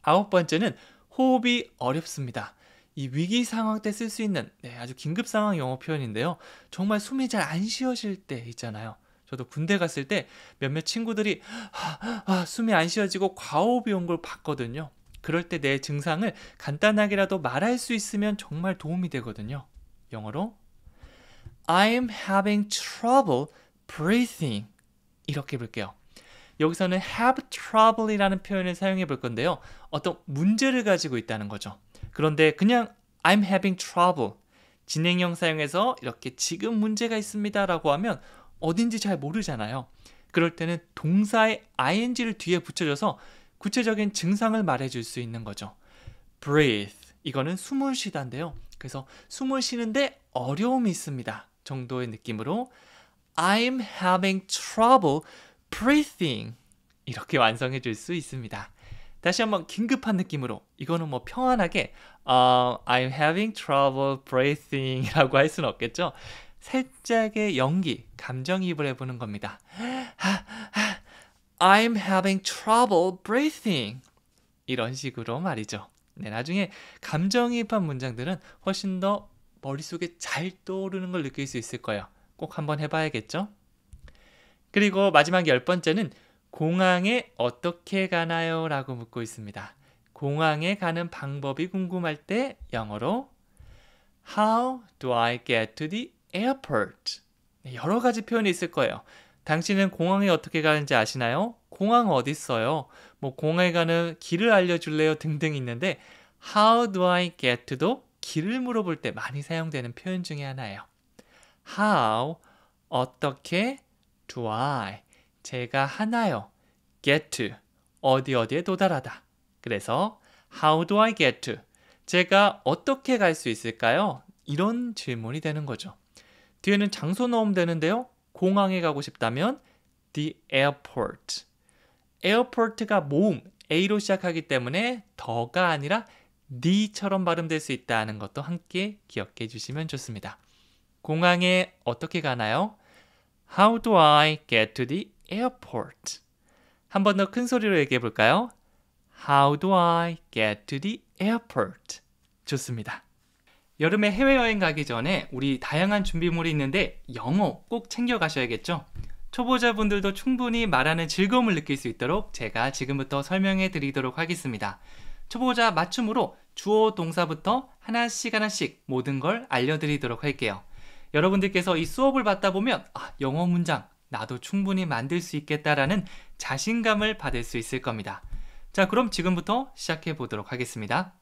아홉 번째는 호흡이 어렵습니다. 이 위기 상황 때 쓸 수 있는 네, 아주 긴급 상황 영어 표현인데요. 정말 숨이 잘 안 쉬어질 때 있잖아요. 저도 군대 갔을 때 몇몇 친구들이 하, 하, 숨이 안 쉬어지고 과호흡이 온 걸 봤거든요. 그럴 때 내 증상을 간단하게라도 말할 수 있으면 정말 도움이 되거든요. 영어로 I'm having trouble breathing 이렇게 볼게요. 여기서는 have trouble이라는 표현을 사용해 볼 건데요. 어떤 문제를 가지고 있다는 거죠. 그런데 그냥 I'm having trouble 진행형 사용해서 이렇게 지금 문제가 있습니다라고 하면 어딘지 잘 모르잖아요. 그럴 때는 동사의 ing를 뒤에 붙여줘서 구체적인 증상을 말해줄 수 있는 거죠. breathe 이거는 숨을 쉬다인데요. 그래서 숨을 쉬는데 어려움이 있습니다. 정도의 느낌으로 I'm having trouble breathing 이렇게 완성해 줄수 있습니다. 다시 한번 긴급한 느낌으로 이거는 뭐 평안하게 uh, I'm having trouble b r e a t h i n g 라고할 수는 없겠죠. 살짝의 연기, 감정이입을 해보는 겁니다. 하, 아, 하, 아, I'm having trouble breathing. 이런 식으로 말이죠. 네, 나중에 감정이입한 문장들은 훨씬 더 머릿속에 잘 떠오르는 걸 느낄 수 있을 거예요. 꼭 한번 해봐야겠죠? 그리고 마지막 열 번째는 공항에 어떻게 가나요? 라고 묻고 있습니다. 공항에 가는 방법이 궁금할 때 영어로 How do I get to the airport? 네, 여러 가지 표현이 있을 거예요. 당신은 공항에 어떻게 가는지 아시나요? 공항 어디 있어요? 뭐 공항에 가는 길을 알려줄래요? 등등 있는데 How do I get to도 길을 물어볼 때 많이 사용되는 표현 중에 하나예요. How 어떻게 do I 제가 하나요? get to 어디 어디에 도달하다. 그래서 how do I get to 제가 어떻게 갈 수 있을까요? 이런 질문이 되는 거죠. 뒤에는 장소 넣으면 되는데요. 공항에 가고 싶다면 the airport. 에어포트가 모음 A로 시작하기 때문에 더가 아니라 D처럼 발음될 수 있다는 것도 함께 기억해 주시면 좋습니다. 공항에 어떻게 가나요? How do I get to the airport? 한 번 더 큰 소리로 얘기해 볼까요? How do I get to the airport? 좋습니다. 여름에 해외여행 가기 전에 우리 다양한 준비물이 있는데 영어 꼭 챙겨가셔야겠죠? 초보자분들도 충분히 말하는 즐거움을 느낄 수 있도록 제가 지금부터 설명해 드리도록 하겠습니다. 초보자 맞춤으로 주어 동사부터 하나씩 하나씩 모든 걸 알려드리도록 할게요. 여러분들께서 이 수업을 받다 보면 아, 영어 문장 나도 충분히 만들 수 있겠다라는 자신감을 받을 수 있을 겁니다. 자, 그럼 지금부터 시작해 보도록 하겠습니다.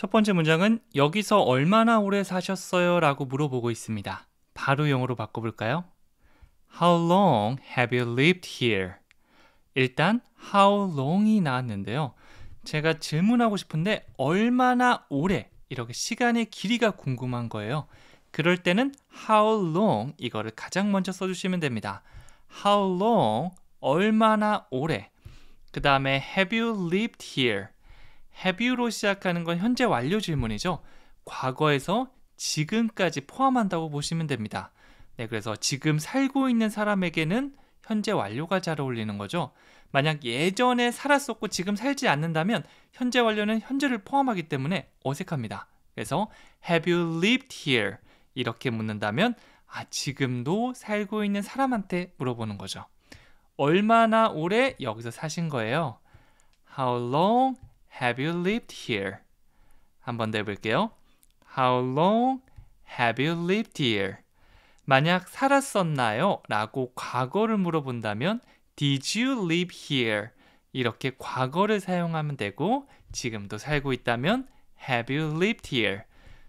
첫 번째 문장은 여기서 얼마나 오래 사셨어요? 라고 물어보고 있습니다. 바로 영어로 바꿔볼까요? How long have you lived here? 일단 how long이 나왔는데요. 제가 질문하고 싶은데 얼마나 오래 이렇게 시간의 길이가 궁금한 거예요. 그럴 때는 how long 이거를 가장 먼저 써주시면 됩니다. how long 얼마나 오래 그 다음에 have you lived here have you로 시작하는 건 현재 완료 질문이죠. 과거에서 지금까지 포함한다고 보시면 됩니다. 네, 그래서 지금 살고 있는 사람에게는 현재 완료가 잘 어울리는 거죠. 만약 예전에 살았었고 지금 살지 않는다면 현재 완료는 현재를 포함하기 때문에 어색합니다. 그래서 have you lived here? 이렇게 묻는다면 아, 지금도 살고 있는 사람한테 물어보는 거죠. 얼마나 오래 여기서 사신 거예요? How long have you lived here? 한번 더 해볼게요. How long have you lived here? 만약 살았었나요? 라고 과거를 물어본다면 Did you live here? 이렇게 과거를 사용하면 되고 지금도 살고 있다면 Have you lived here?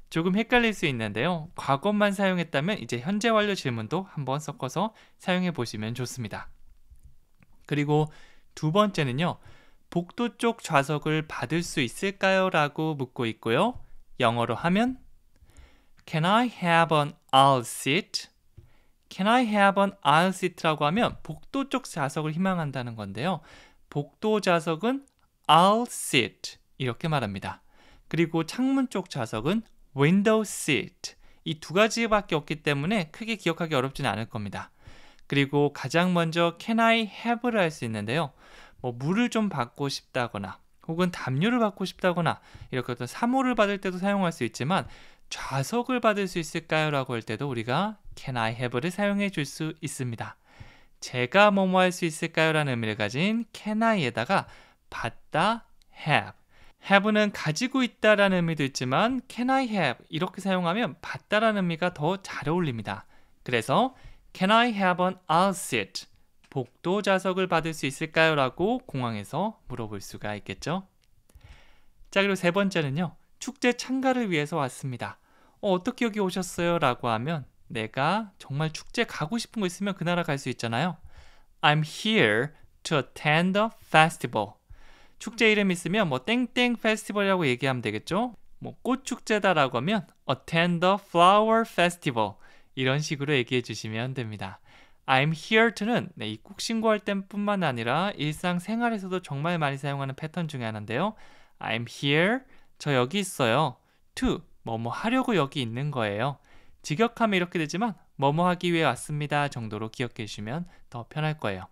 조금 헷갈릴 수 있는데요. 과거만 사용했다면 이제 현재 완료 질문도 한번 섞어서 사용해 보시면 좋습니다. 그리고 두 번째는요. 복도 쪽 좌석을 받을 수 있을까요? 라고 묻고 있고요. 영어로 하면 Can I have an aisle seat? Can I have an aisle seat라고 하면 복도 쪽 좌석을 희망한다는 건데요. 복도 좌석은 aisle seat 이렇게 말합니다. 그리고 창문 쪽 좌석은 window seat 이 두 가지밖에 없기 때문에 크게 기억하기 어렵진 않을 겁니다. 그리고 가장 먼저 can I have를 할 수 있는데요. 뭐 물을 좀 받고 싶다거나 혹은 담요를 받고 싶다거나 이렇게 어떤 사물을 받을 때도 사용할 수 있지만 좌석을 받을 수 있을까요? 라고 할 때도 우리가 can I have를 사용해 줄 수 있습니다. 제가 뭐뭐 할 수 있을까요? 라는 의미를 가진 can I에다가 받다 have have는 가지고 있다라는 의미도 있지만 can I have 이렇게 사용하면 받다라는 의미가 더 잘 어울립니다. 그래서 can I have an outfit 복도 좌석을 받을 수 있을까요? 라고 공항에서 물어볼 수가 있겠죠. 자, 그리고 세 번째는요. 축제 참가를 위해서 왔습니다. 어, 떻게 여기 오셨어요? 라고 하면 내가 정말 축제 가고 싶은 거 있으면 그 나라 갈 수 있잖아요. I'm here to attend a festival. 축제 이름 있으면 뭐 땡땡 페스티벌이라고 얘기하면 되겠죠. 뭐 꽃 축제다라고 하면 attend a flower festival 이런 식으로 얘기해 주시면 됩니다. I'm here to는 네, 입국 신고할 때뿐만 아니라 일상생활에서도 정말 많이 사용하는 패턴 중에 하나인데요. I'm here, 저 여기 있어요. to, 뭐뭐 하려고 여기 있는 거예요. 직역함이 이렇게 되지만 뭐뭐 하기 위해 왔습니다 정도로 기억해 주시면 더 편할 거예요.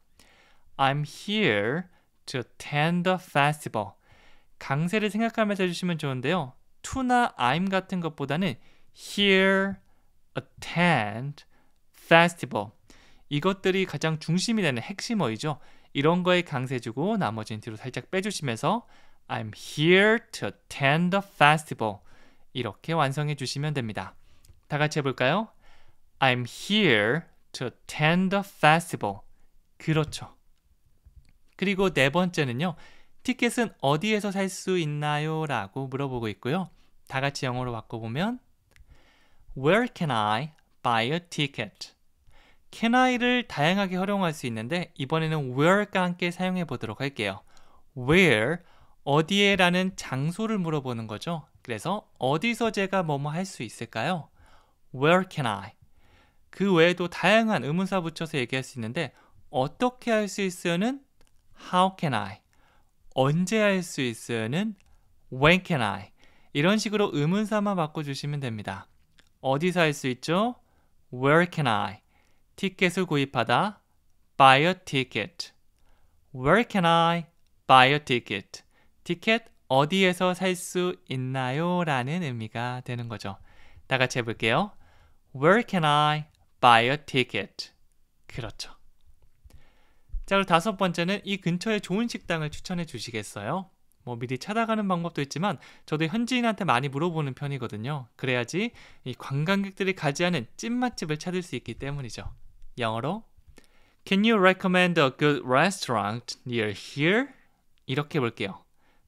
I'm here to attend the festival. 강세를 생각하면서 해주시면 좋은데요. to나 I'm 같은 것보다는 here, attend, festival 이것들이 가장 중심이 되는 핵심어이죠. 이런 거에 강세 주고 나머지는 뒤로 살짝 빼주시면서 I'm here to attend the festival 이렇게 완성해 주시면 됩니다. 다 같이 해볼까요? I'm here to attend the festival 그렇죠. 그리고 네 번째는요. 티켓은 어디에서 살 수 있나요? 라고 물어보고 있고요. 다 같이 영어로 바꿔보면 Where can I buy a ticket? can I를 다양하게 활용할 수 있는데 이번에는 where과 함께 사용해 보도록 할게요. where 어디에 라는 장소를 물어보는 거죠. 그래서 어디서 제가 뭐뭐 할 수 있을까요? Where can I? 그 외에도 다양한 의문사 붙여서 얘기할 수 있는데 어떻게 할 수 있으는 How can I? 언제 할 수 있으는 When can I? 이런 식으로 의문사만 바꿔주시면 됩니다. 어디서 할 수 있죠? Where can I? 티켓을 구입하다 buy a ticket. Where can I buy a ticket? 티켓 어디에서 살 수 있나요? 라는 의미가 되는 거죠. 다 같이 해볼게요. Where can I buy a ticket? 그렇죠. 자, 그럼 다섯 번째는 이 근처에 좋은 식당을 추천해 주시겠어요? 뭐 미리 찾아가는 방법도 있지만 저도 현지인한테 많이 물어보는 편이거든요. 그래야지 이 관광객들이 가지 않은 찐맛집을 찾을 수 있기 때문이죠. 영어로 Can you recommend a good restaurant near here? 이렇게 볼게요.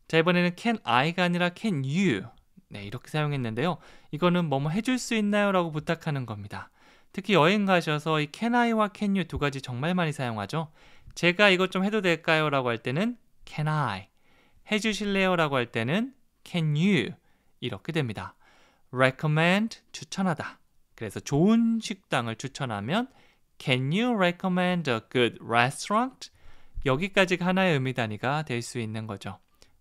자 이번에는 can I가 아니라 can you 네 이렇게 사용했는데요. 이거는 뭐 뭐 해줄 수 있나요? 라고 부탁하는 겁니다. 특히 여행 가셔서 이 can I와 can you 두 가지 정말 많이 사용하죠. 제가 이것 좀 해도 될까요? 라고 할 때는 can I 해주실래요? 라고 할 때는 can you 이렇게 됩니다. recommend 추천하다. 그래서 좋은 식당을 추천하면 Can you recommend a good restaurant? 여기까지 하나의 의미 단위가 될 수 있는 거죠.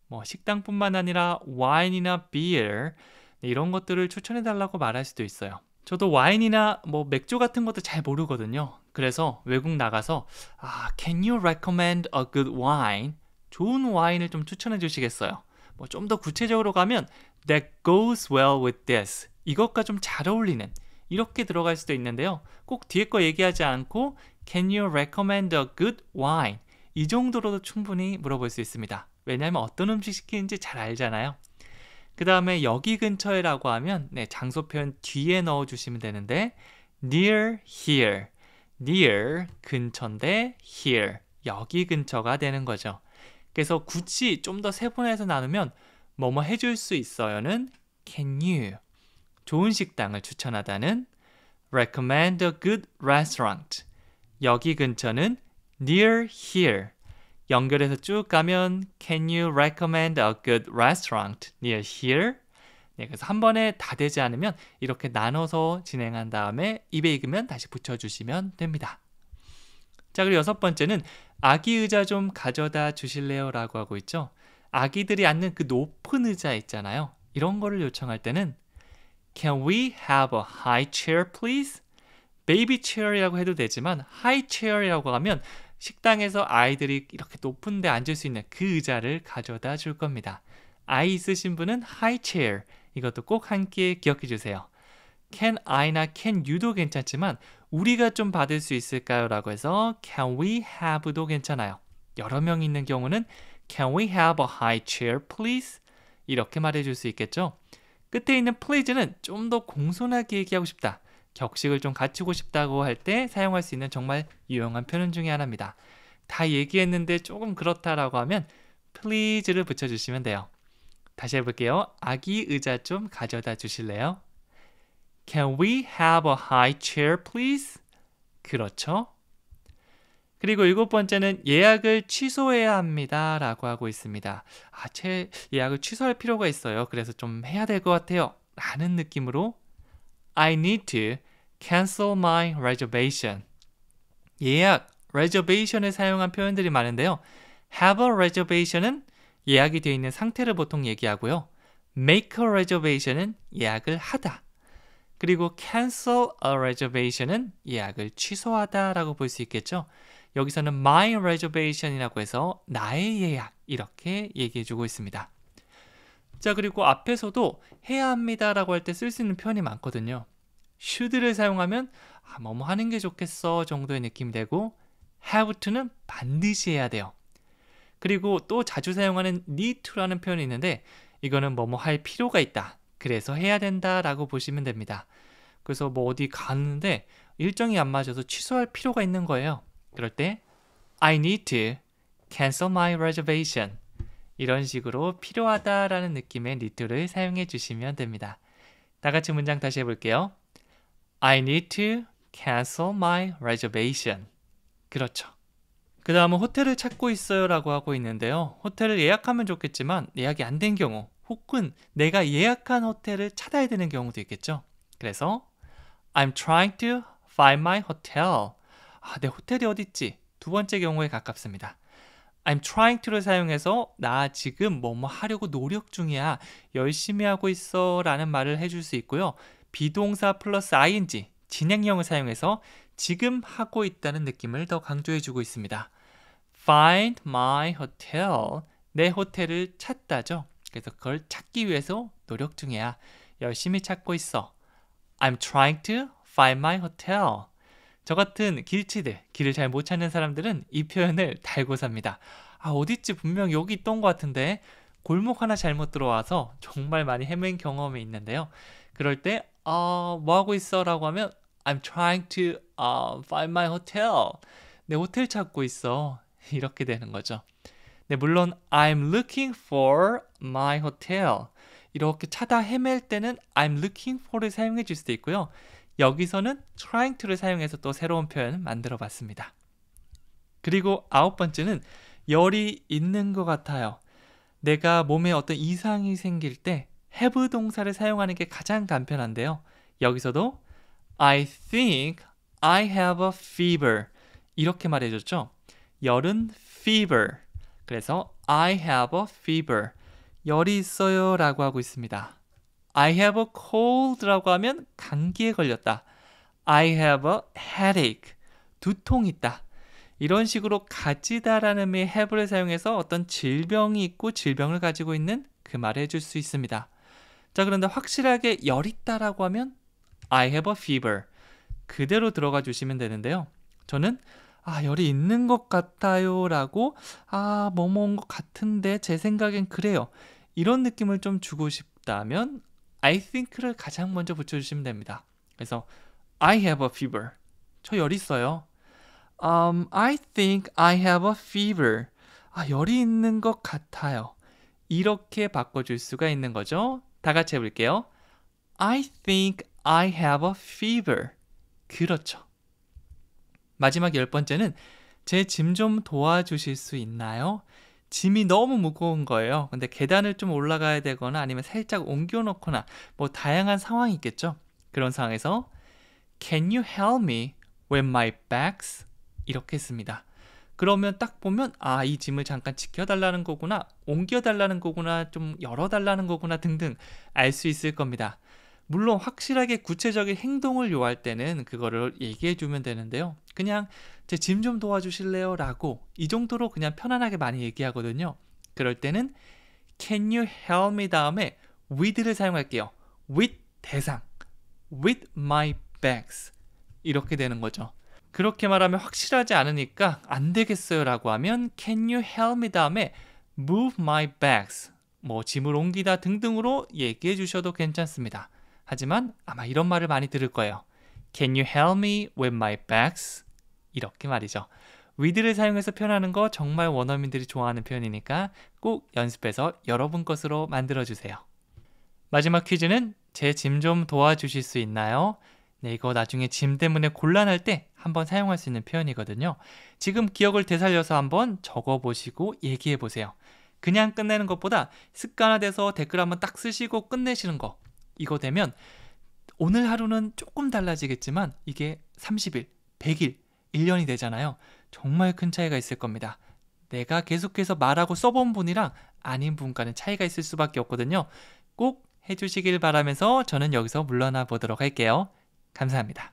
뭐 식당뿐만 아니라 와인이나 비엘 이런 것들을 추천해 달라고 말할 수도 있어요. 저도 와인이나 뭐 맥주 같은 것도 잘 모르거든요. 그래서 외국 나가서 아, can you recommend a good wine? 좋은 와인을 좀 추천해 주시겠어요? 뭐 좀 더 구체적으로 가면 that goes well with this. 이것과 좀 잘 어울리는 이렇게 들어갈 수도 있는데요. 꼭 뒤에 거 얘기하지 않고 Can you recommend a good wine? 이 정도로도 충분히 물어볼 수 있습니다. 왜냐하면 어떤 음식 시키는지 잘 알잖아요. 그 다음에 여기 근처에라고 하면 네, 장소 표현 뒤에 넣어주시면 되는데 near here, near 근처인데 here 여기 근처가 되는 거죠. 그래서 굳이 좀 더 세분해서 나누면 뭐뭐 해줄 수 있어요는 can you 좋은 식당을 추천하다는 recommend a good restaurant. 여기 근처는 near here. 연결해서 쭉 가면 can you recommend a good restaurant near here? 네, 그래서 한 번에 다 되지 않으면 이렇게 나눠서 진행한 다음에 입에 익으면 다시 붙여주시면 됩니다. 자, 그리고 여섯 번째는 아기 의자 좀 가져다 주실래요? 라고 하고 있죠. 아기들이 앉는 그 높은 의자 있잖아요. 이런 거를 요청할 때는 Can we have a high chair, please? 베이비 체어라고 해도 되지만 하이 체어라고 하면 식당에서 아이들이 이렇게 높은 데 앉을 수 있는 그 의자를 가져다 줄 겁니다. 아이 있으신 분은 하이 체어 이것도 꼭 함께 기억해 주세요. Can I나 Can You도 괜찮지만 우리가 좀 받을 수 있을까요? 라고 해서 Can we have도 괜찮아요. 여러 명 있는 경우는 Can we have a high chair please? 이렇게 말해줄 수 있겠죠. 끝에 있는 please는 좀 더 공손하게 얘기하고 싶다. 격식을 좀 갖추고 싶다고 할 때 사용할 수 있는 정말 유용한 표현 중의 하나입니다. 다 얘기했는데 조금 그렇다라고 하면 please를 붙여주시면 돼요. 다시 해볼게요. 아기 의자 좀 가져다 주실래요? Can we have a high chair, please? 그렇죠. 그리고 일곱 번째는 예약을 취소해야 합니다. 라고 하고 있습니다. 아, 제 예약을 취소할 필요가 있어요. 그래서 좀 해야 될 것 같아요. 라는 느낌으로 I need to cancel my reservation. 예약, reservation을 사용한 표현들이 많은데요. have a reservation은 예약이 되어 있는 상태를 보통 얘기하고요. make a reservation은 예약을 하다. 그리고 cancel a reservation은 예약을 취소하다라고 볼 수 있겠죠. 여기서는 my reservation이라고 해서 나의 예약 이렇게 얘기해 주고 있습니다. 자 그리고 앞에서도 해야 합니다 라고 할 때 쓸 수 있는 표현이 많거든요. should를 사용하면 아, 뭐뭐 뭐 하는 게 좋겠어 정도의 느낌이 되고 have to는 반드시 해야 돼요. 그리고 또 자주 사용하는 need to라는 표현이 있는데 이거는 뭐뭐 뭐 할 필요가 있다. 그래서 해야 된다 라고 보시면 됩니다. 그래서 뭐 어디 가는데 일정이 안 맞아서 취소할 필요가 있는 거예요. 그럴 때 I need to cancel my reservation 이런 식으로 필요하다라는 느낌의 need를 사용해 주시면 됩니다. 다 같이 문장 다시 해볼게요. I need to cancel my reservation. 그렇죠. 그 다음은 호텔을 찾고 있어요 라고 하고 있는데요. 호텔을 예약하면 좋겠지만 예약이 안 된 경우 혹은 내가 예약한 호텔을 찾아야 되는 경우도 있겠죠. 그래서 I'm trying to find my hotel. 아, 내 네, 호텔이 어디있지두 번째 경우에 가깝습니다. I'm trying to를 사용해서 나 지금 뭐 뭐 하려고 노력 중이야. 열심히 하고 있어 라는 말을 해줄 수 있고요. 비동사 플러스 ing, 진행형을 사용해서 지금 하고 있다는 느낌을 더 강조해주고 있습니다. Find my hotel. 내 호텔을 찾다죠. 그래서 그걸 찾기 위해서 노력 중이야. 열심히 찾고 있어. I'm trying to find my hotel. 저 같은 길치들, 길을 잘 못 찾는 사람들은 이 표현을 달고 삽니다. 아, 어딨지? 분명 여기 있던 것 같은데. 골목 하나 잘못 들어와서 정말 많이 헤맨 경험이 있는데요. 그럴 때, 어, 뭐 하고 있어? 라고 하면, I'm trying to uh, find my hotel. 내 호텔 찾고 있어. 이렇게 되는 거죠. 네, 물론 I'm looking for my hotel. 이렇게 찾아 헤맬 때는 I'm looking for를 사용해 줄 수도 있고요. 여기서는 trying to를 사용해서 또 새로운 표현 만들어 봤습니다. 그리고 아홉 번째는 열이 있는 것 같아요. 내가 몸에 어떤 이상이 생길 때 have 동사를 사용하는 게 가장 간편한데요. 여기서도 I think I have a fever 이렇게 말해줬죠. 열은 fever. 그래서 I have a fever. 열이 있어요 라고 하고 있습니다. I have a cold라고 하면 감기에 걸렸다. I have a headache. 두통 있다. 이런 식으로 가지다라는 의미의 have를 사용해서 어떤 질병이 있고 질병을 가지고 있는 그 말을 해줄 수 있습니다. 자, 그런데 확실하게 열 있다라고 하면 I have a fever. 그대로 들어가 주시면 되는데요. 저는 아, 열이 있는 것 같아요 라고 아, 뭐뭐인 것 같은데 제 생각엔 그래요. 이런 느낌을 좀 주고 싶다면 I think를 가장 먼저 붙여주시면 됩니다. 그래서 I have a fever. 저 열 있어요. Um, I think I have a fever. 아, 열이 있는 것 같아요. 이렇게 바꿔줄 수가 있는 거죠. 다 같이 해볼게요. I think I have a fever. 그렇죠. 마지막 열 번째는 제 짐 좀 도와주실 수 있나요? 짐이 너무 무거운 거예요. 근데 계단을 좀 올라가야 되거나 아니면 살짝 옮겨놓거나 뭐 다양한 상황이 있겠죠. 그런 상황에서 Can you help me when my b a c s 이렇게 했습니다. 그러면 딱 보면 아 이 짐을 잠깐 지켜달라는 거구나 옮겨달라는 거구나 좀 열어달라는 거구나 등등 알 수 있을 겁니다. 물론 확실하게 구체적인 행동을 요할 때는 그거를 얘기해 주면 되는데요. 그냥 제 짐 좀 도와주실래요? 라고 이 정도로 그냥 편안하게 많이 얘기하거든요. 그럴 때는 can you help me 다음에 with를 사용할게요. with 대상, with my bags 이렇게 되는 거죠. 그렇게 말하면 확실하지 않으니까 안 되겠어요 라고 하면 can you help me 다음에 move my bags 뭐 짐을 옮기다 등등으로 얘기해 주셔도 괜찮습니다. 하지만 아마 이런 말을 많이 들을 거예요. Can you help me with my bags? 이렇게 말이죠. 위드를 사용해서 표현하는 거 정말 원어민들이 좋아하는 표현이니까 꼭 연습해서 여러분 것으로 만들어주세요. 마지막 퀴즈는 제 짐 좀 도와주실 수 있나요? 네, 이거 나중에 짐 때문에 곤란할 때 한번 사용할 수 있는 표현이거든요. 지금 기억을 되살려서 한번 적어보시고 얘기해보세요. 그냥 끝내는 것보다 습관화돼서 댓글 한번 딱 쓰시고 끝내시는 거 이거 되면 오늘 하루는 조금 달라지겠지만 이게 30일, 100일, 1년이 되잖아요. 정말 큰 차이가 있을 겁니다. 내가 계속해서 말하고 써본 분이랑 아닌 분과는 차이가 있을 수밖에 없거든요. 꼭 해주시길 바라면서 저는 여기서 물러나 보도록 할게요. 감사합니다.